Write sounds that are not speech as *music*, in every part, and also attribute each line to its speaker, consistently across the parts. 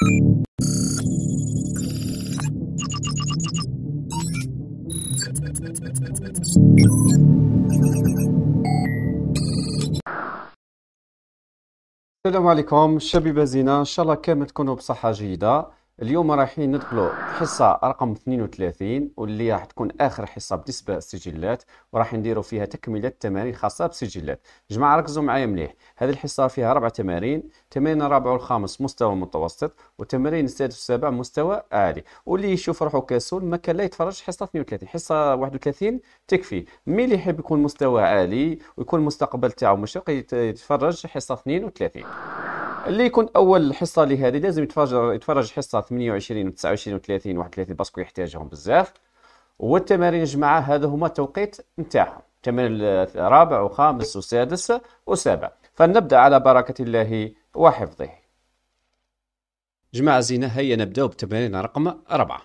Speaker 1: السلام عليكم شبيبة زينة إن شاء الله كامل تكونوا بصحة جيدة اليوم رايحين ندخلوا حصه رقم 32 واللي راح تكون اخر حصه بالنسبه للسجلات وراح نديروا فيها تكمله تمارين خاصه بالسجلات جماعه ركزوا معايا مليح هذه الحصه فيها اربع تمارين تمارين الرابع والخامس مستوى متوسط وتمارين السادس والسابع مستوى عالي واللي يشوف روحه كسول ما كان لا يتفرج حصه 32 حصه 31 تكفي مين اللي يحب يكون مستوى عالي ويكون المستقبل تاعو مشرق يتفرج حصه 32 اللي يكون اول حصه لهذه لازم يتفرج يتفرج حصه 28 و29 و30 و 31 باسكو يحتاجهم بزاف والتمارين الجماعه هذا هما التوقيت نتاعهم تمرين الرابع وخامس وسادس وسابع فلنبدا على بركه الله وحفظه جماعه زينه هيا نبداو بالتمرين رقم أربعة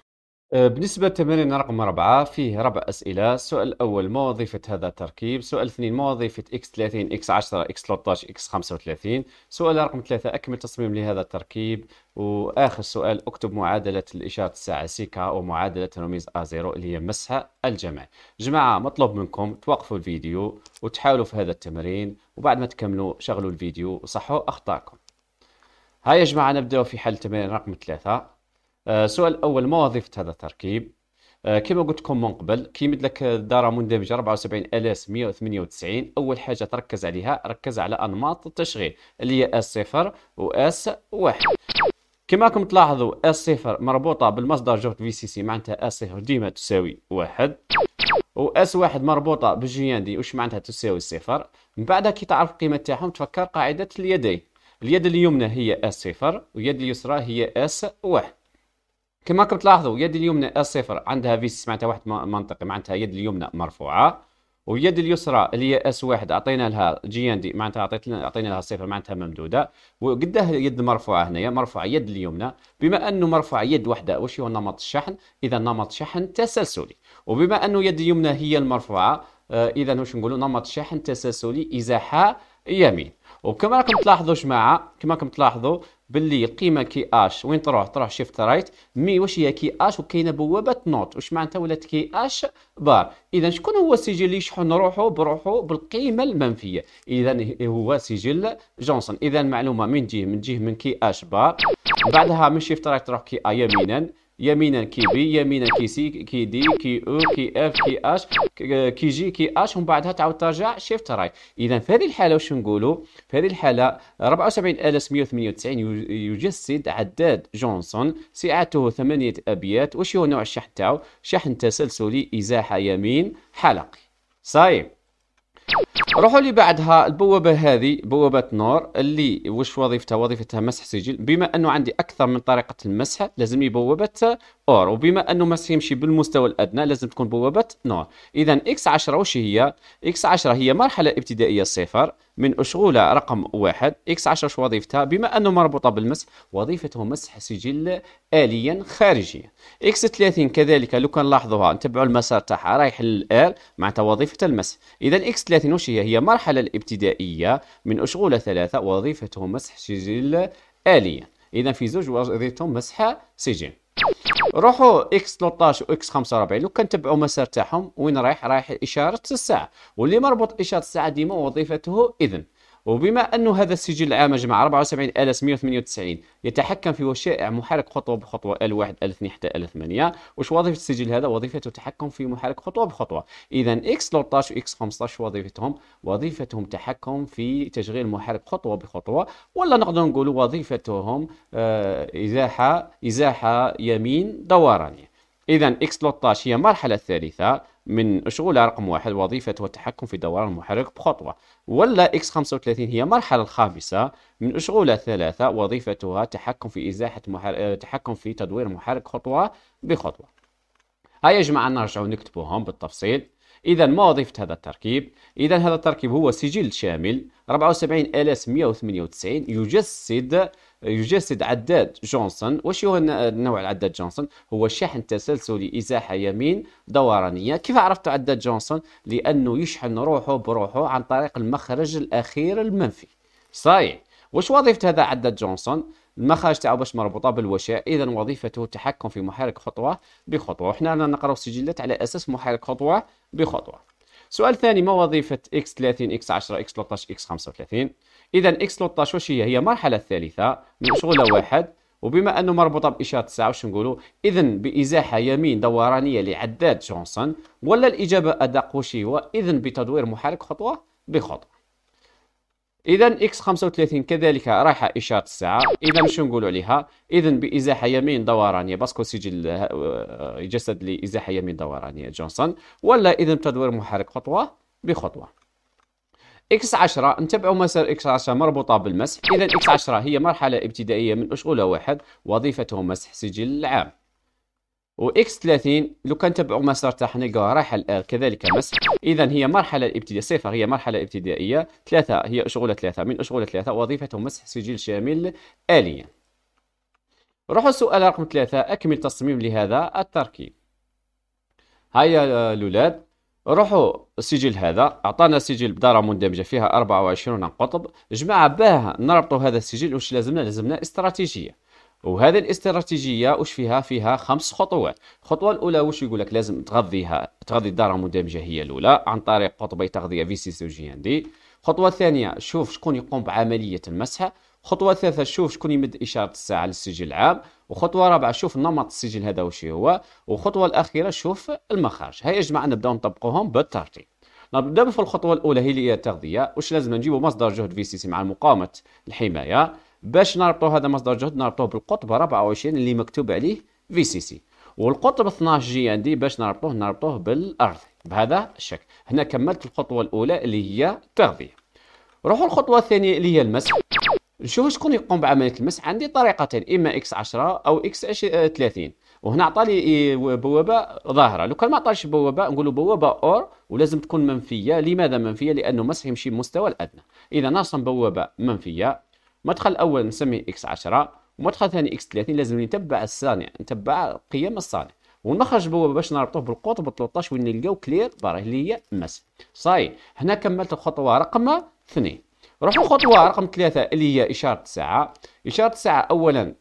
Speaker 1: آه، بالنسبة لتمرين رقم أربعة فيه ربع أسئلة السؤال الأول ما وظيفة هذا التركيب سؤال اثنين ما وظيفة x30 x10 x13 x35 سؤال رقم ثلاثة أكمل تصميم لهذا التركيب وآخر سؤال أكتب معادلة الإشارة الساعة سيكا ومعادلة رميز A0 اللي هي مسح الجمع جماعة مطلوب منكم توقفوا الفيديو وتحاولوا في هذا التمرين وبعد ما تكملوا شغلوا الفيديو وصحوا أخطائكم هاي يا جماعة نبدأ في حل تمرين رقم ثلاثة السؤال آه، الاول ما وظيفه هذا التركيب آه، كما قلت لكم من قبل كي لك داره مندمجه 74 ال اس 198 اول حاجه تركز عليها ركز على انماط التشغيل اللي هي اس 0 واس 1 كما راكم تلاحظوا اس 0 مربوطه بالمصدر جوت في سي سي معناتها اس 0 ديما تساوي واحد واس 1 مربوطه بالجي ان دي واش معناتها تساوي 0 من بعد كي تعرف القيمه تاعهم تفكر قاعده اليدين اليد اليمنى هي اس 0 واليد اليسرى هي اس 1 كما راكم تلاحظوا يد اليمنى الصفر عندها في معناتها واحد منطقي معناتها يد اليمنى مرفوعه واليد اليسرى اللي هي اس واحد اعطينا لها جي ان دي معناتها اعطيت اعطينا لها صفر معناتها ممدوده وقدها يد مرفوعه هنايا مرفوعه يد اليمنى بما انه مرفوع يد واحده واش هو نمط الشحن اذا نمط شحن تسلسلي وبما انه يد اليمنى هي المرفوعه آه، اذا واش نقولوا نمط شحن تسلسلي ازاحه يمين وكما راكم تلاحظوا جماعه كما راكم تلاحظوا باللي القيمه كي اش وين تروح تروح شيفت رايت مي واش هي كي اش وكاينه بوابه نوت واش معناتها ولات كي اش بار اذا شكون هو السجل اللي يشحن روحه بروحه بالقيمه المنفيه اذا هو سجل جونسون اذا معلومه من جهه من جهه من كي اش بار بعدها من شيفت رايت تروح كي ا يمينا يمينا كي بي يمينا كي سي كي دي كي او كي اف كي اش كي جي كي اش ومن بعدها تعاود ترجع شيفت رايت اذا في هذه الحاله واش نقولوا في هذه الحاله 74198 يجسد عداد جونسون سعته ثمانية ابيات واش هو نوع الشحن تاعو شحن تسلسلي ازاحه يمين حلقي صايب روحوا لي بعدها البوابه هذه بوابه نور اللي وش وظيفتها وظيفتها مسح سجل بما انه عندي اكثر من طريقه المسح لازمني بوابه اور وبما انه مسح يمشي بالمستوى الادنى لازم تكون بوابه نور اذا اكس 10 وش هي اكس 10 هي مرحله ابتدائيه صفر من أشغولة رقم واحد إكس عشرة وظيفتها بما أنه مربوطة بالمسح وظيفته مسح سجل آليا خارجيا إكس 30 كذلك لو كان لاحظوها نتبعوا المسار تاعها رايح للآل معناتها وظيفة المسح إذا إكس 30 وش هي هي مرحلة الابتدائية من أشغولة ثلاثة وظيفته مسح سجل آليا إذا في زوج وظيفتهم مسح سجل روحوا اكس 13 واكس 45 لو كان تبعوا مسار تاعهم وين رايح رايح اشاره الساعه واللي مربوط اشاره الساعه ديما وظيفته اذن وبما أن هذا السجل العام جمع 74198 يتحكم في وشائع محرك خطوة بخطوة L1 L2 حتى L8 واش وظيفة السجل هذا وظيفته تحكم في محرك خطوة بخطوة إذا X13 و X15 وظيفتهم وظيفتهم تحكم في تشغيل محرك خطوة بخطوة ولا نقدر نقولوا وظيفتهم آه، إزاحة إزاحة يمين دورانية إذا X13 هي مرحلة ثالثة من الشغلة رقم واحد وظيفة والتحكم في دوران المحرك بخطوة ولا إكس 35 هي المرحلة الخامسة من الشغلة ثلاثة وظيفتها تحكم في إزاحة محر... تحكم في تدوير المحرك خطوة بخطوة هيا يا جماعة نرجعوا نكتبوهم بالتفصيل إذا ما وظيفة هذا التركيب إذا هذا التركيب هو سجل شامل 74198 يجسد يجسد عداد جونسون واش هو نوع العداد جونسون هو شحن تسلسلي إزاحة يمين دورانية كيف عرفت عداد جونسون لأنه يشحن روحه بروحه عن طريق المخرج الأخير المنفي صحيح واش وظيفة هذا عداد جونسون المخارج تاعو باش مربوطه بالوشاء اذا وظيفته التحكم في محرك خطوه بخطوه وحنا نقراو السجلات على اساس محرك خطوه بخطوه سؤال ثاني ما وظيفة x30 x10 x13 x35 إذا x13 واش هي هي المرحلة الثالثة من شغلة واحد وبما أنه مربوطة بإشارة الساعة واش نقولوا إذا بإزاحة يمين دورانية لعداد جونسون ولا الإجابة أدق واش هو إذا بتدوير محرك خطوة بخطوة اذا اكس 35 كذلك رايحه اشاره الساعه اذا شنو نقولوا عليها اذا بازاحه يمين دورانيه باسكو سجل يجسد آه، آه، لي ازاحه يمين دورانيه جونسون ولا اذا تدوير محرك خطوه بخطوه اكس 10 نتبعوا مسار اكس 10 مربوطه بالمسح اذا اكس 10 هي مرحله ابتدائيه من اشغوله واحد وظيفته مسح سجل العام واكس 30 لو كان تبعوا مسار تاع حنيغارا حل كذلك مس اذا هي مرحله ابتدائيه صفر هي مرحله ابتدائيه ثلاثه هي اشغوله ثلاثه من اشغوله ثلاثه وظيفته مسح سجل شامل اليا روحوا السؤال رقم ثلاثة أكمل تصميم لهذا التركيب هيا الأولاد روحوا السجل هذا أعطانا سجل بدارة مندمجة فيها 24 قطب جماعة باه نربطوا هذا السجل واش لازمنا لازمنا استراتيجية وهذه الاستراتيجيه وش فيها فيها خمس خطوات الخطوه الاولى وش يقول لك لازم تغذيها تغذي الدار المدمجه هي الاولى عن طريق قطبي تغذيه في سي سي جي ان دي الخطوه الثانيه شوف شكون يقوم بعمليه المسح الخطوه الثالثه شوف شكون يمد اشاره الساعه للسجل العام وخطوه رابعه شوف نمط السجل هذا وش هو وخطوه الاخيره شوف المخارج هيا يا جماعه نبداو نطبقوهم بالترتيب نبدا في الخطوه الاولى هي التغذيه واش لازم نجيبوا مصدر جهد في سي سي مع مقاومه الحمايه باش نربطوا هذا مصدر جهد نربطوه بالقطب 24 اللي مكتوب عليه في سي سي والقطب 12 جي عندي باش نربطوه نربطوه بالارض بهذا الشكل هنا كملت الخطوه الاولى اللي هي التغذيه روحوا الخطوه الثانيه اللي هي المسح نشوف شكون يقوم بعمليه المسح عندي طريقتين اما اكس 10 او اكس 30 وهنا عطالي إيه، بوابه ظاهره لو كان ما عطاش بوابه نقولوا بوابه اور ولازم تكون منفيه لماذا منفيه لانه مسح يمشي مستوى الادنى اذا نرسم بوابه منفيه المدخل الاول نسميه اكس 10 ومدخل ثاني اكس 30 لازم نتبع الصانع نتبع قيم الصانع ونخرج بوا باش نربطوه بالقطب 13 وين نلقاو كلير براه اللي هي مس صاي هنا كملت الخطوه رقم اثنين نروحوا خطوه رقم ثلاثة اللي هي اشاره الساعه اشاره الساعه اولا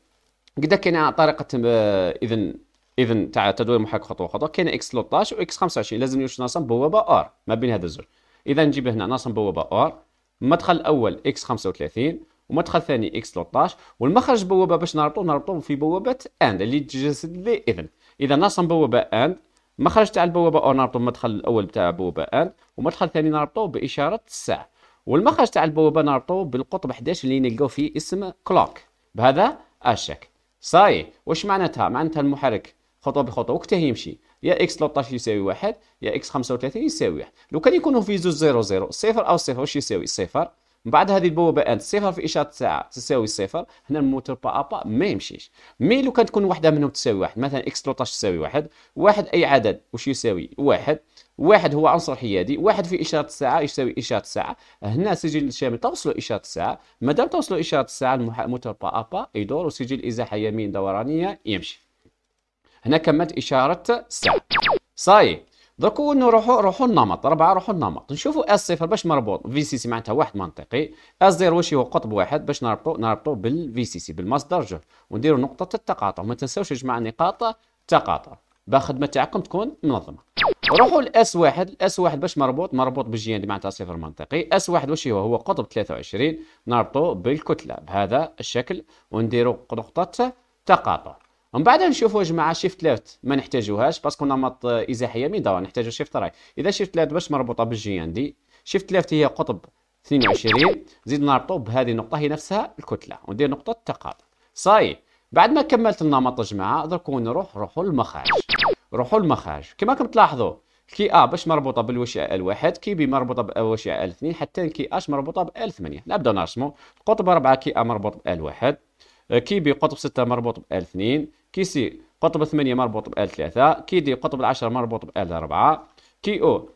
Speaker 1: قدا كاين طريقه اذا آه، اذا تاع تدوير محرك خطوه خطوه كاين اكس 13 واكس 25 لازم يوجد نرسم بوابه ار ما بين هذا الزوج اذا نجيب هنا نرسم بوابه ار المدخل الاول اكس 35 ومدخل ثاني اكس 13 والمخرج بوابه باش نربطو نربطو في بوابه اند اللي تجسد لي اذن اذا نرسم بوابه اند مخرج تاع البوابه او نربطو المدخل الاول تاع بوابه اند ومدخل ثاني نربطو باشاره الساعه والمخرج تاع البوابه نربطو بالقطب 11 اللي نلقاو فيه اسم كلوك بهذا الشكل صاي واش معناتها معناتها المحرك خطوه بخطوه وقتها يمشي يا اكس 13 يساوي واحد يا اكس 35 يساوي واحد لو كان يكونوا في زوج زيرو زيرو صفر او صفر واش يساوي صفر من بعد هذه البوابه انت صفر في اشاره الساعه تساوي صفر هنا الموتور با ابا ما يمشيش مي لو كانت تكون واحده منهم تساوي واحد مثلا اكس 13 تساوي واحد واحد اي عدد واش يساوي واحد واحد هو عنصر حيادي واحد في اشاره الساعه يساوي اشاره الساعه هنا سجل الشامل توصلوا اشاره الساعه مادام توصلوا اشاره الساعه الموتور با ابا يدور وسجل ازاحه يمين دورانيه يمشي هنا كملت اشاره الساعه صاي دركو نروحوا روحوا النمط ربعه روحوا النمط نشوفوا اس صفر باش مربوط في سي سي معناتها واحد منطقي اس زيرو واش هو قطب واحد باش نربطوا نربطوا بالفي سي سي بالمصدر جهد ونديروا نقطه التقاطع ما تنساوش يا جماعه نقاط تقاطع بالخدمه تاعكم تكون منظمه روحوا الاس واحد الاس واحد باش مربوط مربوط بالجي دي معناتها صفر منطقي اس واحد واش هو هو قطب 23 نربطوا بالكتله بهذا الشكل ونديروا نقطه تقاطع ومن بعد نشوفوا جماعه شيفت ليفت ما نحتاجوهاش باسكو نمط نعم ازاحيه ميدوا نحتاجو شيفت راي اذا شيفت ليفت باش مربوطه بالجي ان دي شيفت ليفت هي قطب 22 زيد نربطو بهذه النقطه هي نفسها الكتله وندير نقطه تقاطع صاي بعد ما كملت النمط يا جماعه درك نروح نروحوا للمخارج نروحوا للمخارج كما راكم تلاحظوا كي ا باش مربوطه ال الواحد كي بي مربوطه ال الاثنين حتى كي اش مربوطه بال 8 نبدا نرسمو قطب 4 كي ا مربوط بال 1 كي بي قطب 6 مربوط بال 2 كي سي قطب 8 مربوط بال 3 كي دي قطب 10 مربوط بال 4 كي او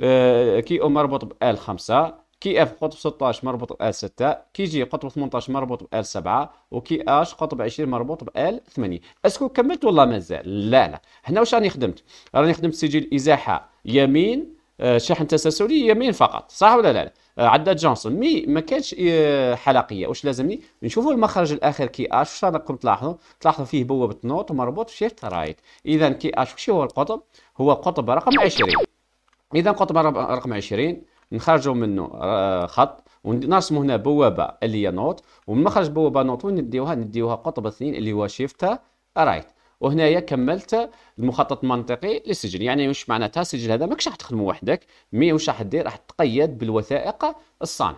Speaker 1: آه كي او مربوط بال 5 كي اف قطب 16 مربوط بال 6 كي جي قطب 18 مربوط بال 7 وكي اش قطب 20 مربوط بال 8 اسكو كملت ولا مازال لا لا هنا واش راني خدمت راني خدمت سجل ازاحه يمين آه، شحن تسلسلي يمين فقط صح ولا لا. آه، عندنا جونسون مي ما كانش آه، حلقيه واش لازمني نشوفوا المخرج الاخر كي اش واش راكم تلاحظوا تلاحظوا فيه بوابه نوت ومربوط شيفت رايت اذا كي اش واش هو القطب هو قطب رقم 20 اذا قطب رقم 20 نخرجوا منه آه، خط ونرسموا هنا بوابه اللي هي نوت ومن مخرج بوابه نوت ونديوها نديوها قطب اثنين اللي هو شيفت رايت وهنايا كملت المخطط المنطقي للسجن يعني واش معناتها السجل هذا ماكش راح تخدمه وحدك مي واش راح دير راح تقيد بالوثائق الصانع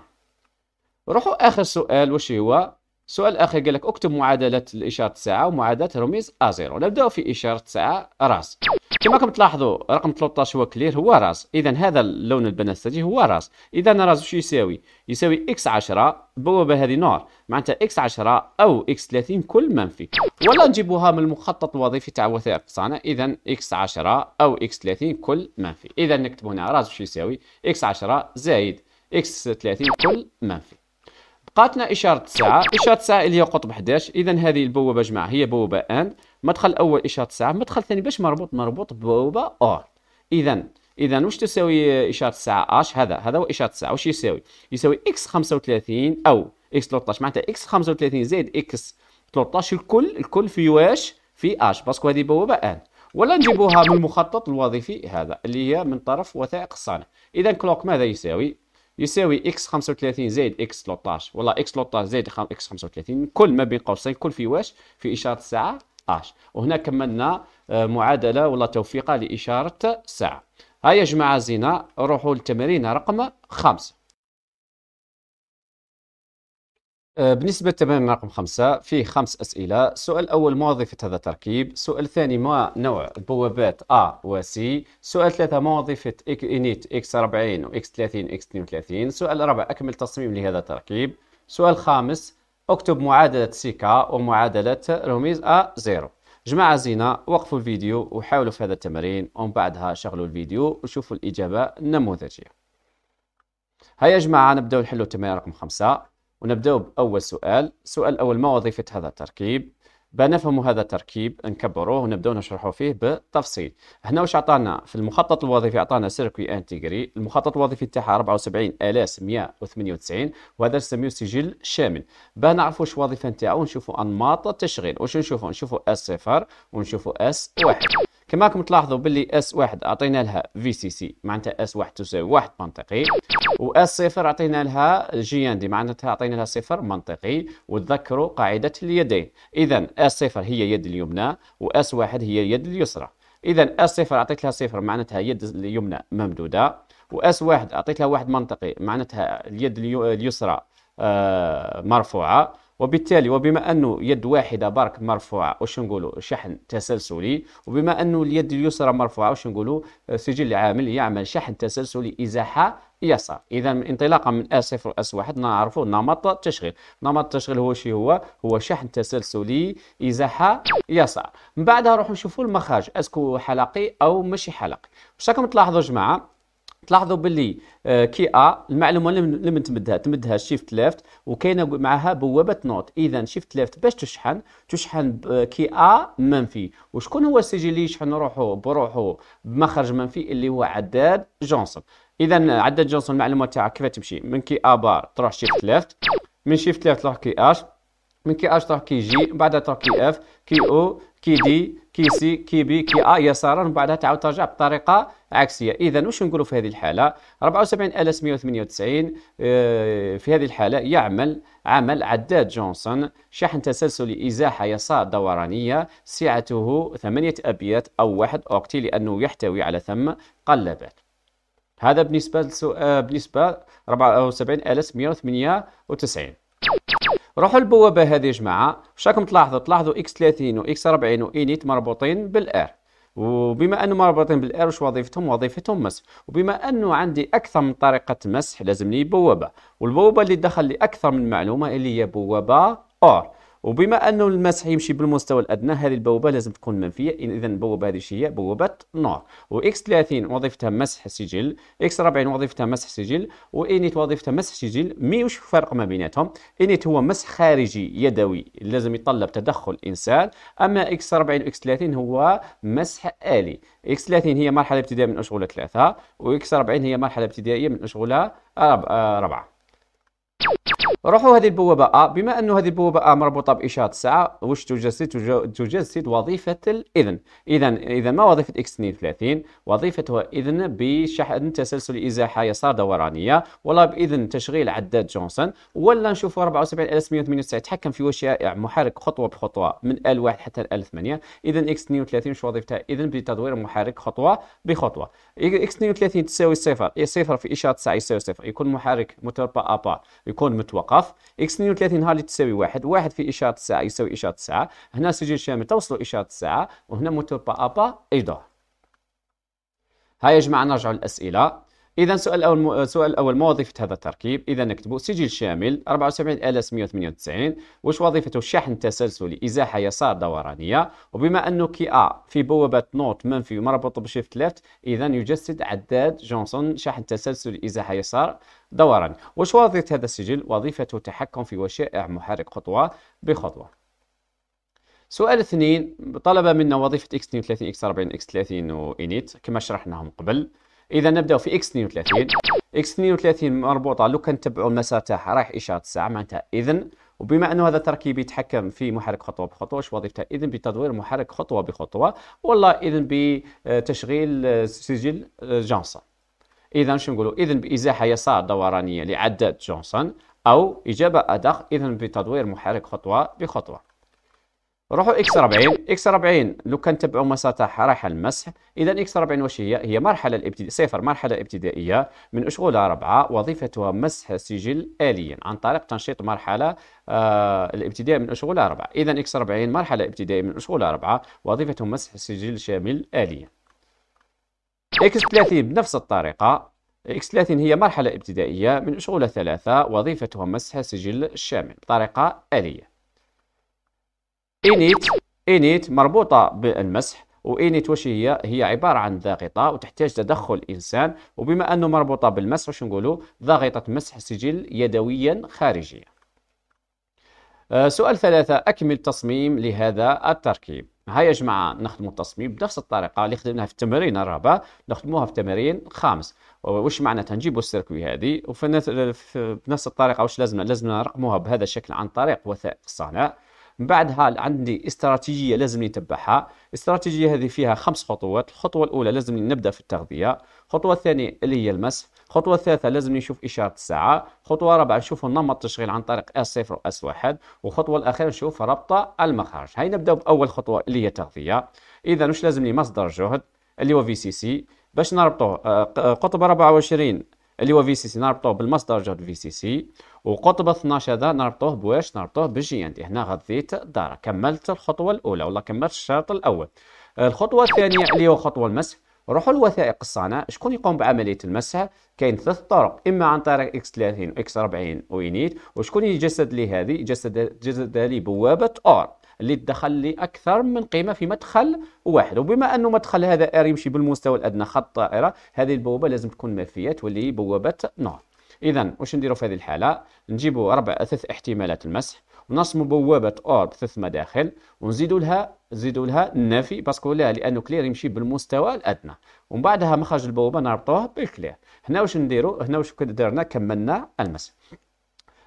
Speaker 1: روحوا اخر سؤال واش هو السؤال الاخير قال لك اكتب معادله الاشاره الساعه ومعادله رميز ا زيرو نبداو في اشاره الساعه راس كما كم تلاحظوا رقم 13 هو كلير هو راس اذا هذا اللون البنفسجي هو راس اذا راس شو يساوي يساوي اكس 10 البوابه هذه نار معناتها اكس 10 او اكس 30 كل منفي ولا نجيبوها من المخطط الوظيفي تاع وثائق الصانع اذا اكس 10 او اكس 30 كل منفي اذا نكتب هنا راس شو يساوي اكس 10 زائد اكس 30 كل منفي قاتنا إشارة الساعة إشارة الساعة اللي هي قطب 11 إذا هذه البوابة جماعة هي بوابة أند مدخل الأول إشارة الساعة مدخل الثاني باش مربوط مربوط بوابة أور إذا إذا واش تساوي إشارة الساعة أش هذا هذا هو إشارة الساعة واش يساوي يساوي إكس 35 أو إكس 13 معناتها إكس 35 زائد إكس 13 الكل الكل في واش في أش باسكو هذه بوابة أند ولا نجيبوها من المخطط الوظيفي هذا اللي هي من طرف وثائق الصانع إذا كلوك ماذا يساوي يساوي x 35 زائد x 13 والله x 13 زائد x 35 كل ما بين قوسين كل في واش في اشاره الساعه اش وهنا كملنا آه، معادله ولا توفيقه لاشاره الساعه هيا جماعه زينة روحوا للتمرين رقم خمسة آه، بالنسبة للتمرين رقم خمسة فيه خمس أسئلة السؤال الأول ما وظيفة هذا التركيب السؤال الثاني ما نوع البوابات A و C سؤال ثلاثة ما وظيفة إنيت X40 و X30 X32 سؤال رابع أكمل تصميم لهذا التركيب سؤال خامس اكتب معادلة سيكا ومعادلة رميز A 0 جماعة زينة وقفوا الفيديو وحاولوا في هذا التمرين ومن بعدها شغلوا الفيديو وشوفوا الإجابة النموذجية هيا يا جماعة نبدأ نحلوا التمرين رقم خمسة ونبدأ بأول سؤال السؤال الأول ما وظيفة هذا التركيب بنفهم هذا التركيب نكبروه ونبداو نشرحوا فيه بالتفصيل هنا واش عطانا في المخطط الوظيفي عطانا سيركوي انتيجري المخطط الوظيفي تاعها 74 198 وهذا نسميه سجل شامل باه نعرفوا واش الوظيفه نتاعه ونشوفوا انماط التشغيل واش نشوفوا نشوفوا اس صفر ونشوفوا اس واحد كما راكم تلاحظوا باللي اس واحد اعطينا لها في سي سي معناتها اس واحد تساوي واحد منطقي واس صفر عطينا لها جي ان دي معناتها عطينا لها صفر منطقي وتذكروا قاعده اليدين اذا اس صفر هي يد اليمنى واس واحد هي يد اليسرى اذا اس صفر اعطيت لها صفر معناتها يد اليمنى ممدوده واس واحد اعطيت لها واحد منطقي معناتها اليد اليسرى آه، مرفوعه وبالتالي وبما انه يد واحده برك مرفوعه واش نقولوا شحن تسلسلي وبما انه اليد اليسرى مرفوعه واش نقولوا سجل عامل يعمل شحن تسلسلي ازاحه يسار اذا انطلاقا من اس 0 S1 نعرفوا نمط التشغيل نمط التشغيل هو شي هو هو شحن تسلسلي ازاحه يسار من بعدها نروحوا نشوفوا المخرج اسكو حلقي او ماشي حلقي واش راكم تلاحظوا جماعه تلاحظوا باللي آه، كي ا المعلومه لم تمدها تمدها شيفت ليفت وكاينه معها بوابه نوت اذا شيفت ليفت باش تشحن تشحن آه، كي ا منفي وشكون هو السجل اللي يشحن روحه بروحه بمخرج منفي اللي هو عداد جونسون اذا عدد جونسون المعلومه تاعك كيف تمشي من كي ا بار تروح شيفت ليفت من شيفت ليفت تروح كي اش من كي اش تروح كي جي بعدها تروح كي اف كي او كي دي كي سي كي بي كي ا يسارا وبعدها تعاود ترجع بطريقه عكسيه اذا واش نقولوا في هذه الحاله 74198 آه، في هذه الحاله يعمل عمل عداد جونسون شحن تسلسلي ازاحه يسار دورانيه سعته 8 ابيات او 1 اوكتي لانه يحتوي على ثم قلبات هذا بالنسبة لسو... آه بالنسبة 74198 روحوا للبوابة هذه يا جماعة واش راكم تلاحظوا تلاحظوا اكس 30 واكس 40 وانيت مربوطين بالار وبما انه مربوطين بالار واش وظيفتهم وظيفتهم مسح وبما انه عندي اكثر من طريقة مسح لازمني بوابة والبوابة اللي دخل لي اكثر من معلومة اللي هي بوابة اور وبما انه المسح يمشي بالمستوى الادنى هذه البوابه لازم تكون منفيه اذا البوابه هذه هي بوابه نور واكس 30 وظيفتها مسح سجل اكس 40 وظيفتها مسح سجل وانيت وظيفتها مسح سجل مي وش الفرق ما بيناتهم انيت هو مسح خارجي يدوي لازم يتطلب تدخل انسان اما اكس 40 واكس 30 هو مسح الي اكس 30 هي مرحله ابتدائيه من اشغال ثلاثه واكس 40 هي مرحله ابتدائيه من اشغال اربعه آه، روحوا هذه البوابة أ آه، بما أنه هذه البوابة أ آه، مربوطة بإشارة الساعة واش تجسد تجسد وظيفة الإذن إذا إذا ما وظيفة إكس 32 وظيفتها إذن بشحن تسلسل إزاحة يسار دورانية ولا بإذن تشغيل عداد جونسون ولا نشوفوا 74198 يتحكم في وشائع محرك خطوة بخطوة من L1 حتى L8 إذا إكس 32 شو وظيفتها إذن بتدوير محرك خطوة بخطوة إكس 32 تساوي صفر إيه، صفر في إشارة الساعة يساوي صفر يكون محرك متربع أبا يكون متوقف اكس 32 هذه تساوي واحد واحد في اشاره الساعه يساوي اشاره الساعه هنا سجل شامل توصلوا اشاره الساعه وهنا موتور با ابا ايضا هاي يا جماعه نرجعوا للاسئله اذا السؤال الاول السؤال الاول ما وظيفه هذا التركيب اذا نكتبه سجل شامل 74198 واش وظيفته شحن تسلسلي ازاحه يسار دورانيه وبما انه كي ا في بوابه نوت منفي ومربوط بشيفت ليفت اذا يجسد عداد جونسون شحن تسلسلي ازاحه يسار دوراني واش وظيفه هذا السجل وظيفته تحكم في وشائع محرك خطوه بخطوه سؤال اثنين طلب منا وظيفة x32 x40 x30 وانيت كما شرحناهم قبل اذا نبداو في اكس 32 اكس 32 مربوطه لو كان تبعوا المسار تاعها رايح اشاره الساعه معناتها اذا وبما انه هذا التركيب يتحكم في محرك خطوه بخطوه ايش وظيفته اذا بتدوير محرك خطوه بخطوه والله اذا بتشغيل سجل جونسون اذا شو نقولوا اذا بازاحه يسار دورانيه لعداد جونسون او اجابه ادق اذا بتدوير محرك خطوه بخطوه روحوا اكس 40 اكس 40 لو كان تبعوا مسار راح المسح اذا اكس 40 واش هي هي مرحله الابتدائيه صفر مرحله ابتدائيه من اشغال ربعه وظيفتها مسح سجل اليا عن طريق تنشيط مرحله آه الابتداء من اشغال ربعه اذا اكس 40 مرحله ابتدائيه من اشغال ربعه وظيفته مسح سجل شامل اليا اكس 30 بنفس الطريقه اكس 30 هي مرحله ابتدائيه من اشغال ثلاثه وظيفتها مسح سجل شامل بطريقه اليه انيت انيت مربوطة بالمسح وإينيت واش هي؟ هي عبارة عن ضاغطة وتحتاج تدخل الإنسان وبما أنه مربوطة بالمسح واش نقولوا؟ ضاغطة مسح سجل يدويا خارجيا. أه سؤال ثلاثة أكمل تصميم لهذا التركيب. هيا يا جماعة نخدموا التصميم بنفس الطريقة اللي خدمناها في التمرين الرابع نخدموها في التمرين خامس. واش معناتها نجيبوا السيركوي هذه وفي نفس الطريقة واش لازمنا؟ لازمنا نرقموها بهذا الشكل عن طريق وثائق الصانع. من بعدها عندي استراتيجيه لازم نتبعها الاستراتيجيه هذه فيها خمس خطوات الخطوه الاولى لازم نبدا في التغذيه الخطوه الثانيه اللي هي المسح الخطوه الثالثه لازم نشوف اشاره الساعه الخطوه الرابعه نشوف نمط التشغيل عن طريق اس صفر واس واحد والخطوه الاخيره نشوف ربط المخارج هاي نبدا باول خطوه اللي هي التغذيه اذا واش لازم لي مصدر جهد اللي هو في سي سي باش نربطوه آه، قطب 24 اللي هو في سي سي نربطوه بالمصدر جهد في سي سي وقطب 12 هذا نربطوه بواش نربطوه بالجي اند يعني هنا غذيت الدار كملت الخطوه الاولى ولا كملت الشرط الاول الخطوه الثانيه اللي هو خطوه المسح روحوا لوثائق الصانع شكون يقوم بعمليه المسح كاين ثلاث طرق اما عن طريق اكس 30 واكس 40 وينيت وشكون يجسد لي هذه يجسد جسد لي بوابه اور اللي تدخل لي اكثر من قيمه في مدخل واحد وبما انه مدخل هذا ار يمشي بالمستوى الادنى خط طائره هذه البوابه لازم تكون مافيه واللي بوابه نور اذا واش نديرو في هذه الحاله نجيبو ربع ثلاث احتمالات المسح ونرسموا بوابه اور بثلاث مداخل ونزيدو لها نزيدو لها النفي باسكو لا لانه كلير يمشي بالمستوى الادنى ومن بعدها مخرج البوابه نربطوها بالكلير هنا واش نديرو هنا واش درنا كملنا المسح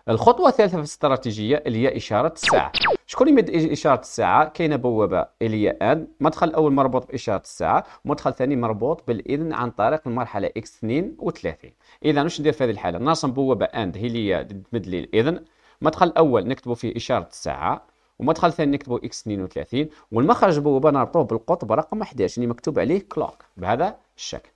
Speaker 1: الخطوه الثالثه في الاستراتيجيه اللي هي اشاره الساعه شكون يمد اشاره الساعه كاينه بوابه اللي هي ان مدخل اول مربوط باشاره الساعه مدخل ثاني مربوط بالاذن عن طريق المرحله اكس 32 اذا واش ندير في هذه الحاله نرسم بوابه اند هي اللي تمد لي الاذن المدخل الاول نكتبوا فيه اشاره الساعه ومدخل ثاني نكتبوا اكس 32 والمخرج بوابه نربطوه بالقطب رقم 11 اللي مكتوب عليه كلوك بهذا الشكل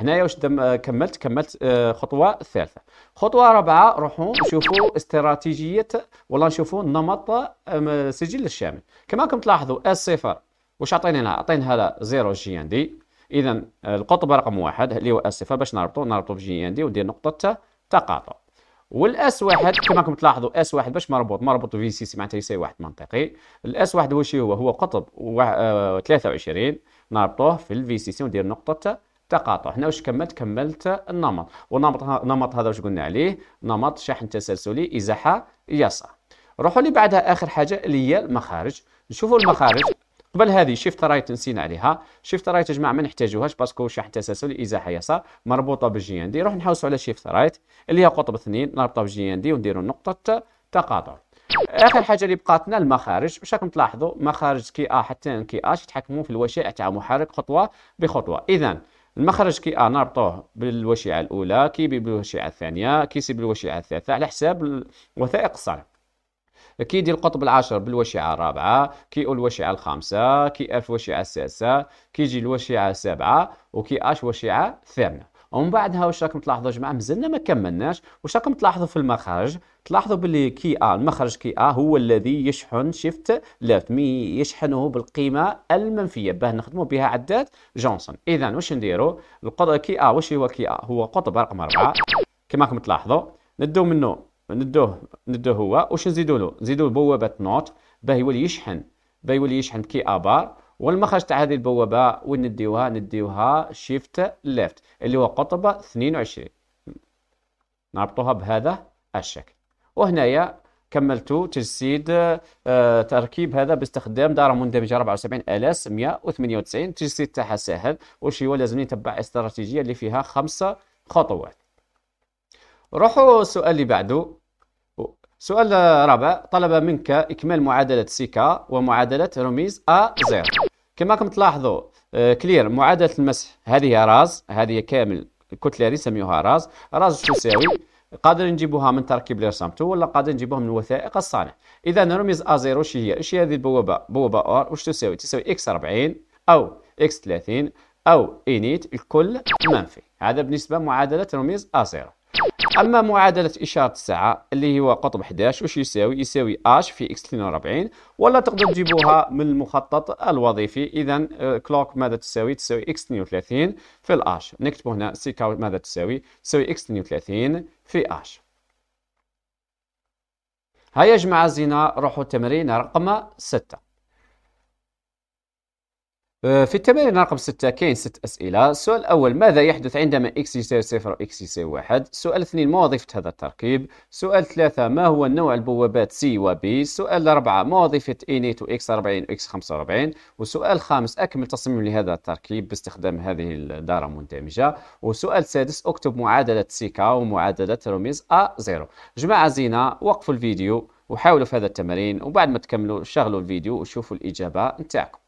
Speaker 1: هنايا واش آه، كملت كملت آه، خطوه الثالثه خطوه رابعه روحوا شوفوا استراتيجيه ولا نشوفوا نمط سجل الشامل كما راكم تلاحظوا اس صفر واش عطينا لها عطينا لها 0 جي ان دي اذا آه، القطب رقم واحد اللي هو اس صفر باش نربطو نربطو بجي ان دي وندير نقطه تقاطع والاس واحد كما راكم تلاحظوا اس واحد باش مربوط مربوط في سي سي معناتها يساوي واحد منطقي الاس واحد هو شي هو هو قطب 23 نربطوه في الفي سي سي وندير نقطه تقاطع هنا واش كملت كملت النمط ونمط نمط هذا واش قلنا عليه نمط شحن تسلسلي ازاحه يسار روحوا اللي بعدها اخر حاجه اللي هي المخارج نشوفوا المخارج قبل هذه شيفت رايت نسينا عليها شيفت رايت يا جماعه ما نحتاجوهاش باسكو شحن تسلسل ازاحه يسار مربوطه بالجي ان دي نروح نحوسوا على شيفت رايت اللي هي قطب اثنين نربطها بالجي ان دي ونديروا نقطه تقاطع اخر حاجه اللي بقاتنا المخارج واش راكم تلاحظوا مخارج كي ا حتى كي اش يتحكموا في الوشائع تاع محرك خطوه بخطوه اذا المخرج كي اه نربطوه بالوشيعه الاولى كي بالوشيعه الثانيه كيسي بالوشيعه الثالثه على حساب وثائق الصنع كي يدير القطب العاشر بالوشيعه الرابعه كي الوشيعه الخامسه كي اف الوشيعه السادسه كي يجي الوشيعه السابعه وكي اش الوشيعه الثامنه ومن بعدها واش راكم تلاحظوا جماعه مازلنا ما كملناش واش راكم تلاحظوا في المخرج تلاحظوا باللي كي ا المخرج كي ا هو الذي يشحن شيفت ليفت مي يشحنه بالقيمه المنفيه باه نخدموا بها عدات جونسون اذا واش نديروا كي ا واش هو كي ا هو قطب رقم 4 كما راكم تلاحظوا ندوه منه ندوه ندوه هو واش نزيدوا له نزيدوا بوابه نوت باه يولي يشحن باه يولي يشحن كي ا بار والمخرج تاع هذه البوابه وين نديوها نديوها شيفت ليفت اللي هو قطب 22 نربطوها بهذا الشكل وهنايا كملت تجسيد آه تركيب هذا باستخدام دارة مندمجه 74 الاس 198 تجسيد تاعها سهل وش هو لازم نتبع استراتيجيه اللي فيها خمسه خطوات روحوا السؤال اللي بعده سؤال رابع طلب منك إكمال معادلة سيكا ومعادلة رميز أ 0 كما راكم تلاحظوا كلير آه، معادله المسح هذه راز هذه كامل الكتله هذه سميوها راز راز تساوي قادر نجيبوها من تركيب لي رسمتو ولا قادر نجيبوها من وثائق الصانع اذا رمز ا زيرو شي هي اش هي هذه البوابه بوابه اور واش تساوي تساوي اكس 40 او اكس 30 او انيت الكل منفي هذا بالنسبه معادله رمز ا زيرو اما معادله اشاره الساعه اللي هو قطب 11 واش يساوي يساوي اش في اكس 42 ولا تقدر تجيبوها من المخطط الوظيفي اذا آه، كلوك ماذا تساوي تساوي اكس 32 في الاش نكتبوا هنا سيكا ماذا تساوي تساوي اكس 32 في اش هيا يا جماعه زينا روحوا التمرين رقم 6 آه، في التمارين رقم 6 كاين ست اسئله السؤال الاول ماذا يحدث عندما اكس يساوي صفر واكس يساوي واحد السؤال اثنين ما وظيفه هذا التركيب السؤال ثلاثة ما هو نوع البوابات سي وبي السؤال أربعة ما وظيفه انيت واكس 40 واكس 45 والسؤال خامس اكمل تصميم لهذا التركيب باستخدام هذه الداره المندمجه والسؤال سادس اكتب معادله سيكا ومعادله رميز ا زيرو جماعه زينه وقفوا الفيديو وحاولوا في هذا التمرين وبعد ما تكملوا شغلوا الفيديو وشوفوا الاجابه نتاعكم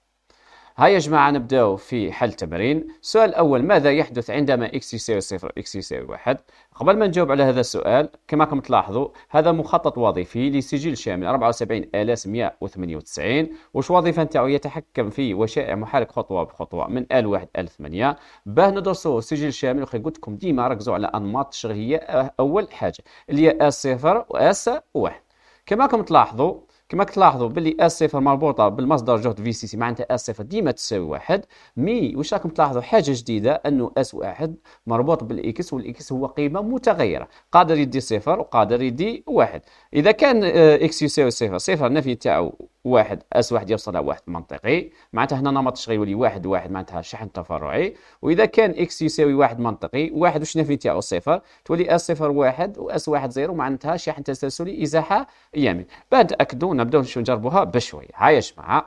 Speaker 1: هيا يا جماعة نبدأ في حل تمرين السؤال الأول ماذا يحدث عندما x يساوي صفر x يساوي واحد قبل ما نجاوب على هذا السؤال كما كم تلاحظوا هذا مخطط وظيفي لسجل شامل 74198 وش وظيفة نتاعو يتحكم في وشائع محرك خطوة بخطوة من ال 1 ال 8 باه ندرسوا سجل شامل وخي قلت لكم ديما ركزوا على أنماط الشغل هي أول حاجة اللي هي اس صفر واس واحد كما كم تلاحظوا كما تلاحظوا باللي اس صفر مربوطه بالمصدر جهد في سي سي معناتها اس صفر ديما تساوي واحد مي واش راكم تلاحظوا حاجه جديده انه اس واحد مربوط بالاكس والاكس هو قيمه متغيره قادر يدي صفر وقادر يدي واحد اذا كان اكس آه، يساوي صفر صفر النفي تاعو واحد اس واحد يوصل واحد منطقي معناتها هنا نمط الشغل يولي واحد واحد معناتها شحن تفرعي واذا كان اكس يساوي واحد منطقي واحد واش نافي تاعو صفر تولي اس صفر واحد واس واحد زيرو معناتها شحن تسلسلي ازاحه يمين بعد تاكدوا نبداو نجربوها بشوي هاي يا جماعه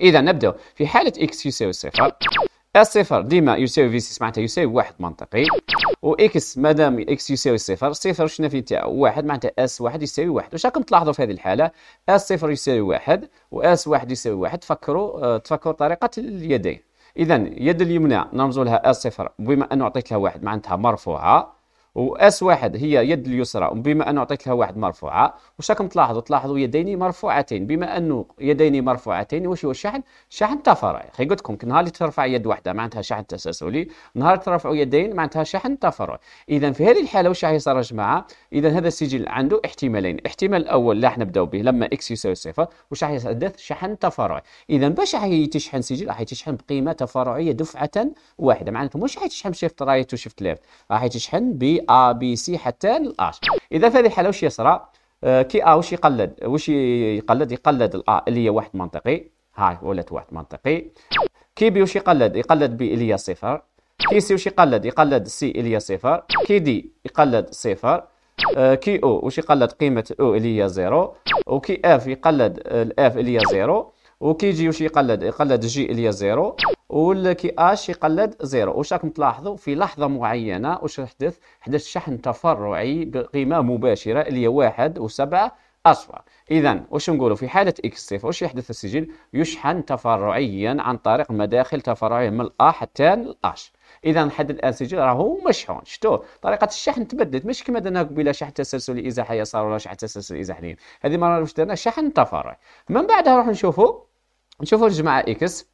Speaker 1: اذا نبدا في حاله اكس يساوي صفر الصفر ديما يساوي في سي معناتها يساوي واحد منطقي اكس مادام اكس يساوي صفر صفر شنو في تاعو واحد معناتها اس واحد يساوي واحد واش راكم تلاحظوا في هذه الحاله اس صفر يساوي واحد اس واحد يساوي واحد تفكروا آه، تفكروا طريقه اليدين اذا يد اليمنى نرمزوا لها اس صفر بما انه اعطيت لها واحد معناتها مرفوعه واس واحد هي يد اليسرى بما انه عطيت لها واحد مرفوعه واش راكم تلاحظوا تلاحظوا يدين مرفوعتين بما انه يدين مرفوعتين واش هو الشحن شحن تفرع خي قلت لكم نهار اللي ترفع يد واحده معناتها شحن تسلسلي نهار ترفعوا يدين معناتها شحن تفرع اذا في هذه الحاله واش راح يصير يا جماعه اذا هذا السجل عنده احتمالين الاحتمال الاول اللي راح نبداو به لما اكس يساوي صفر واش راح يحدث شحن تفرعي اذا باش راح تشحن سجل راح تشحن بقيمه تفرعيه دفعه واحده معناتها مش راح تشحن شيفت رايت وشيفت ليفت راح تشحن ب A ا بي سي حتى الاش اذا في هذه الحاله واش يصرى آه كي ا آه، واش يقلد واش يقلد يقلد الا اللي هي واحد منطقي هاي ولات واحد منطقي كي بي واش يقلد يقلد بي اللي هي صفر كي سي واش يقلد يقلد سي اللي هي صفر كي دي يقلد صفر آه، كي او واش يقلد قيمه او اللي هي زيرو وكي اف يقلد الاف اللي هي زيرو وكيجي واش يقلد يقلد جي اللي هي زيرو كي اش يقلد زيرو واش راكم تلاحظوا في لحظه معينه واش حدث حدث شحن تفرعي بقيمه مباشره اللي هي واحد وسبعه اصفر اذا واش نقولوا في حاله اكس صفر واش يحدث السجل يشحن تفرعيا عن طريق مداخل تفرعيه من الا حتى الاش اذا حد الان السجل راهو مشحون شتو طريقه الشحن تبدلت مش كما درنا قبيله شحن تسلسلي ازاحي يسار ولا شحن تسلسلي ازاحي هذه مره واش درنا شحن تفرعي من بعدها نروح نشوفوا نشوفوا الجماعة إكس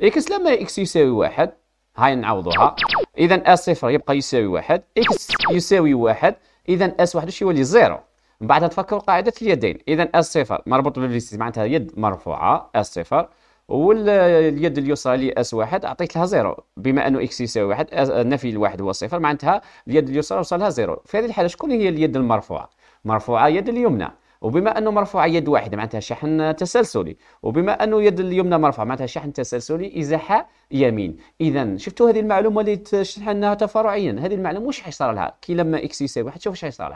Speaker 1: إكس لما إكس يساوي واحد هاي نعوضوها إذا أس صفر يبقى يساوي واحد إكس يساوي واحد إذا أس واحد واش يولي زيرو من بعدها تفكروا قاعدة اليدين إذا أس صفر مربوط بالفيسيس معناتها يد مرفوعة أس صفر واليد اليسرى اللي اس واحد اعطيت لها زيرو بما انه اكس يساوي واحد نفي الواحد هو صفر معناتها اليد اليسرى وصلها زيرو في هذه الحاله شكون هي اليد المرفوعه؟ مرفوعه يد اليمنى وبما انه مرفوع يد واحده معناتها شحن تسلسلي وبما انه يد اليمنى مرفوع معناتها شحن تسلسلي ازاحه يمين اذا شفتوا هذه المعلومه اللي شحنها تفرعيا هذه المعلومه واش حيصير لها كي لما اكس يساوي واحد شوف واش حيصير لها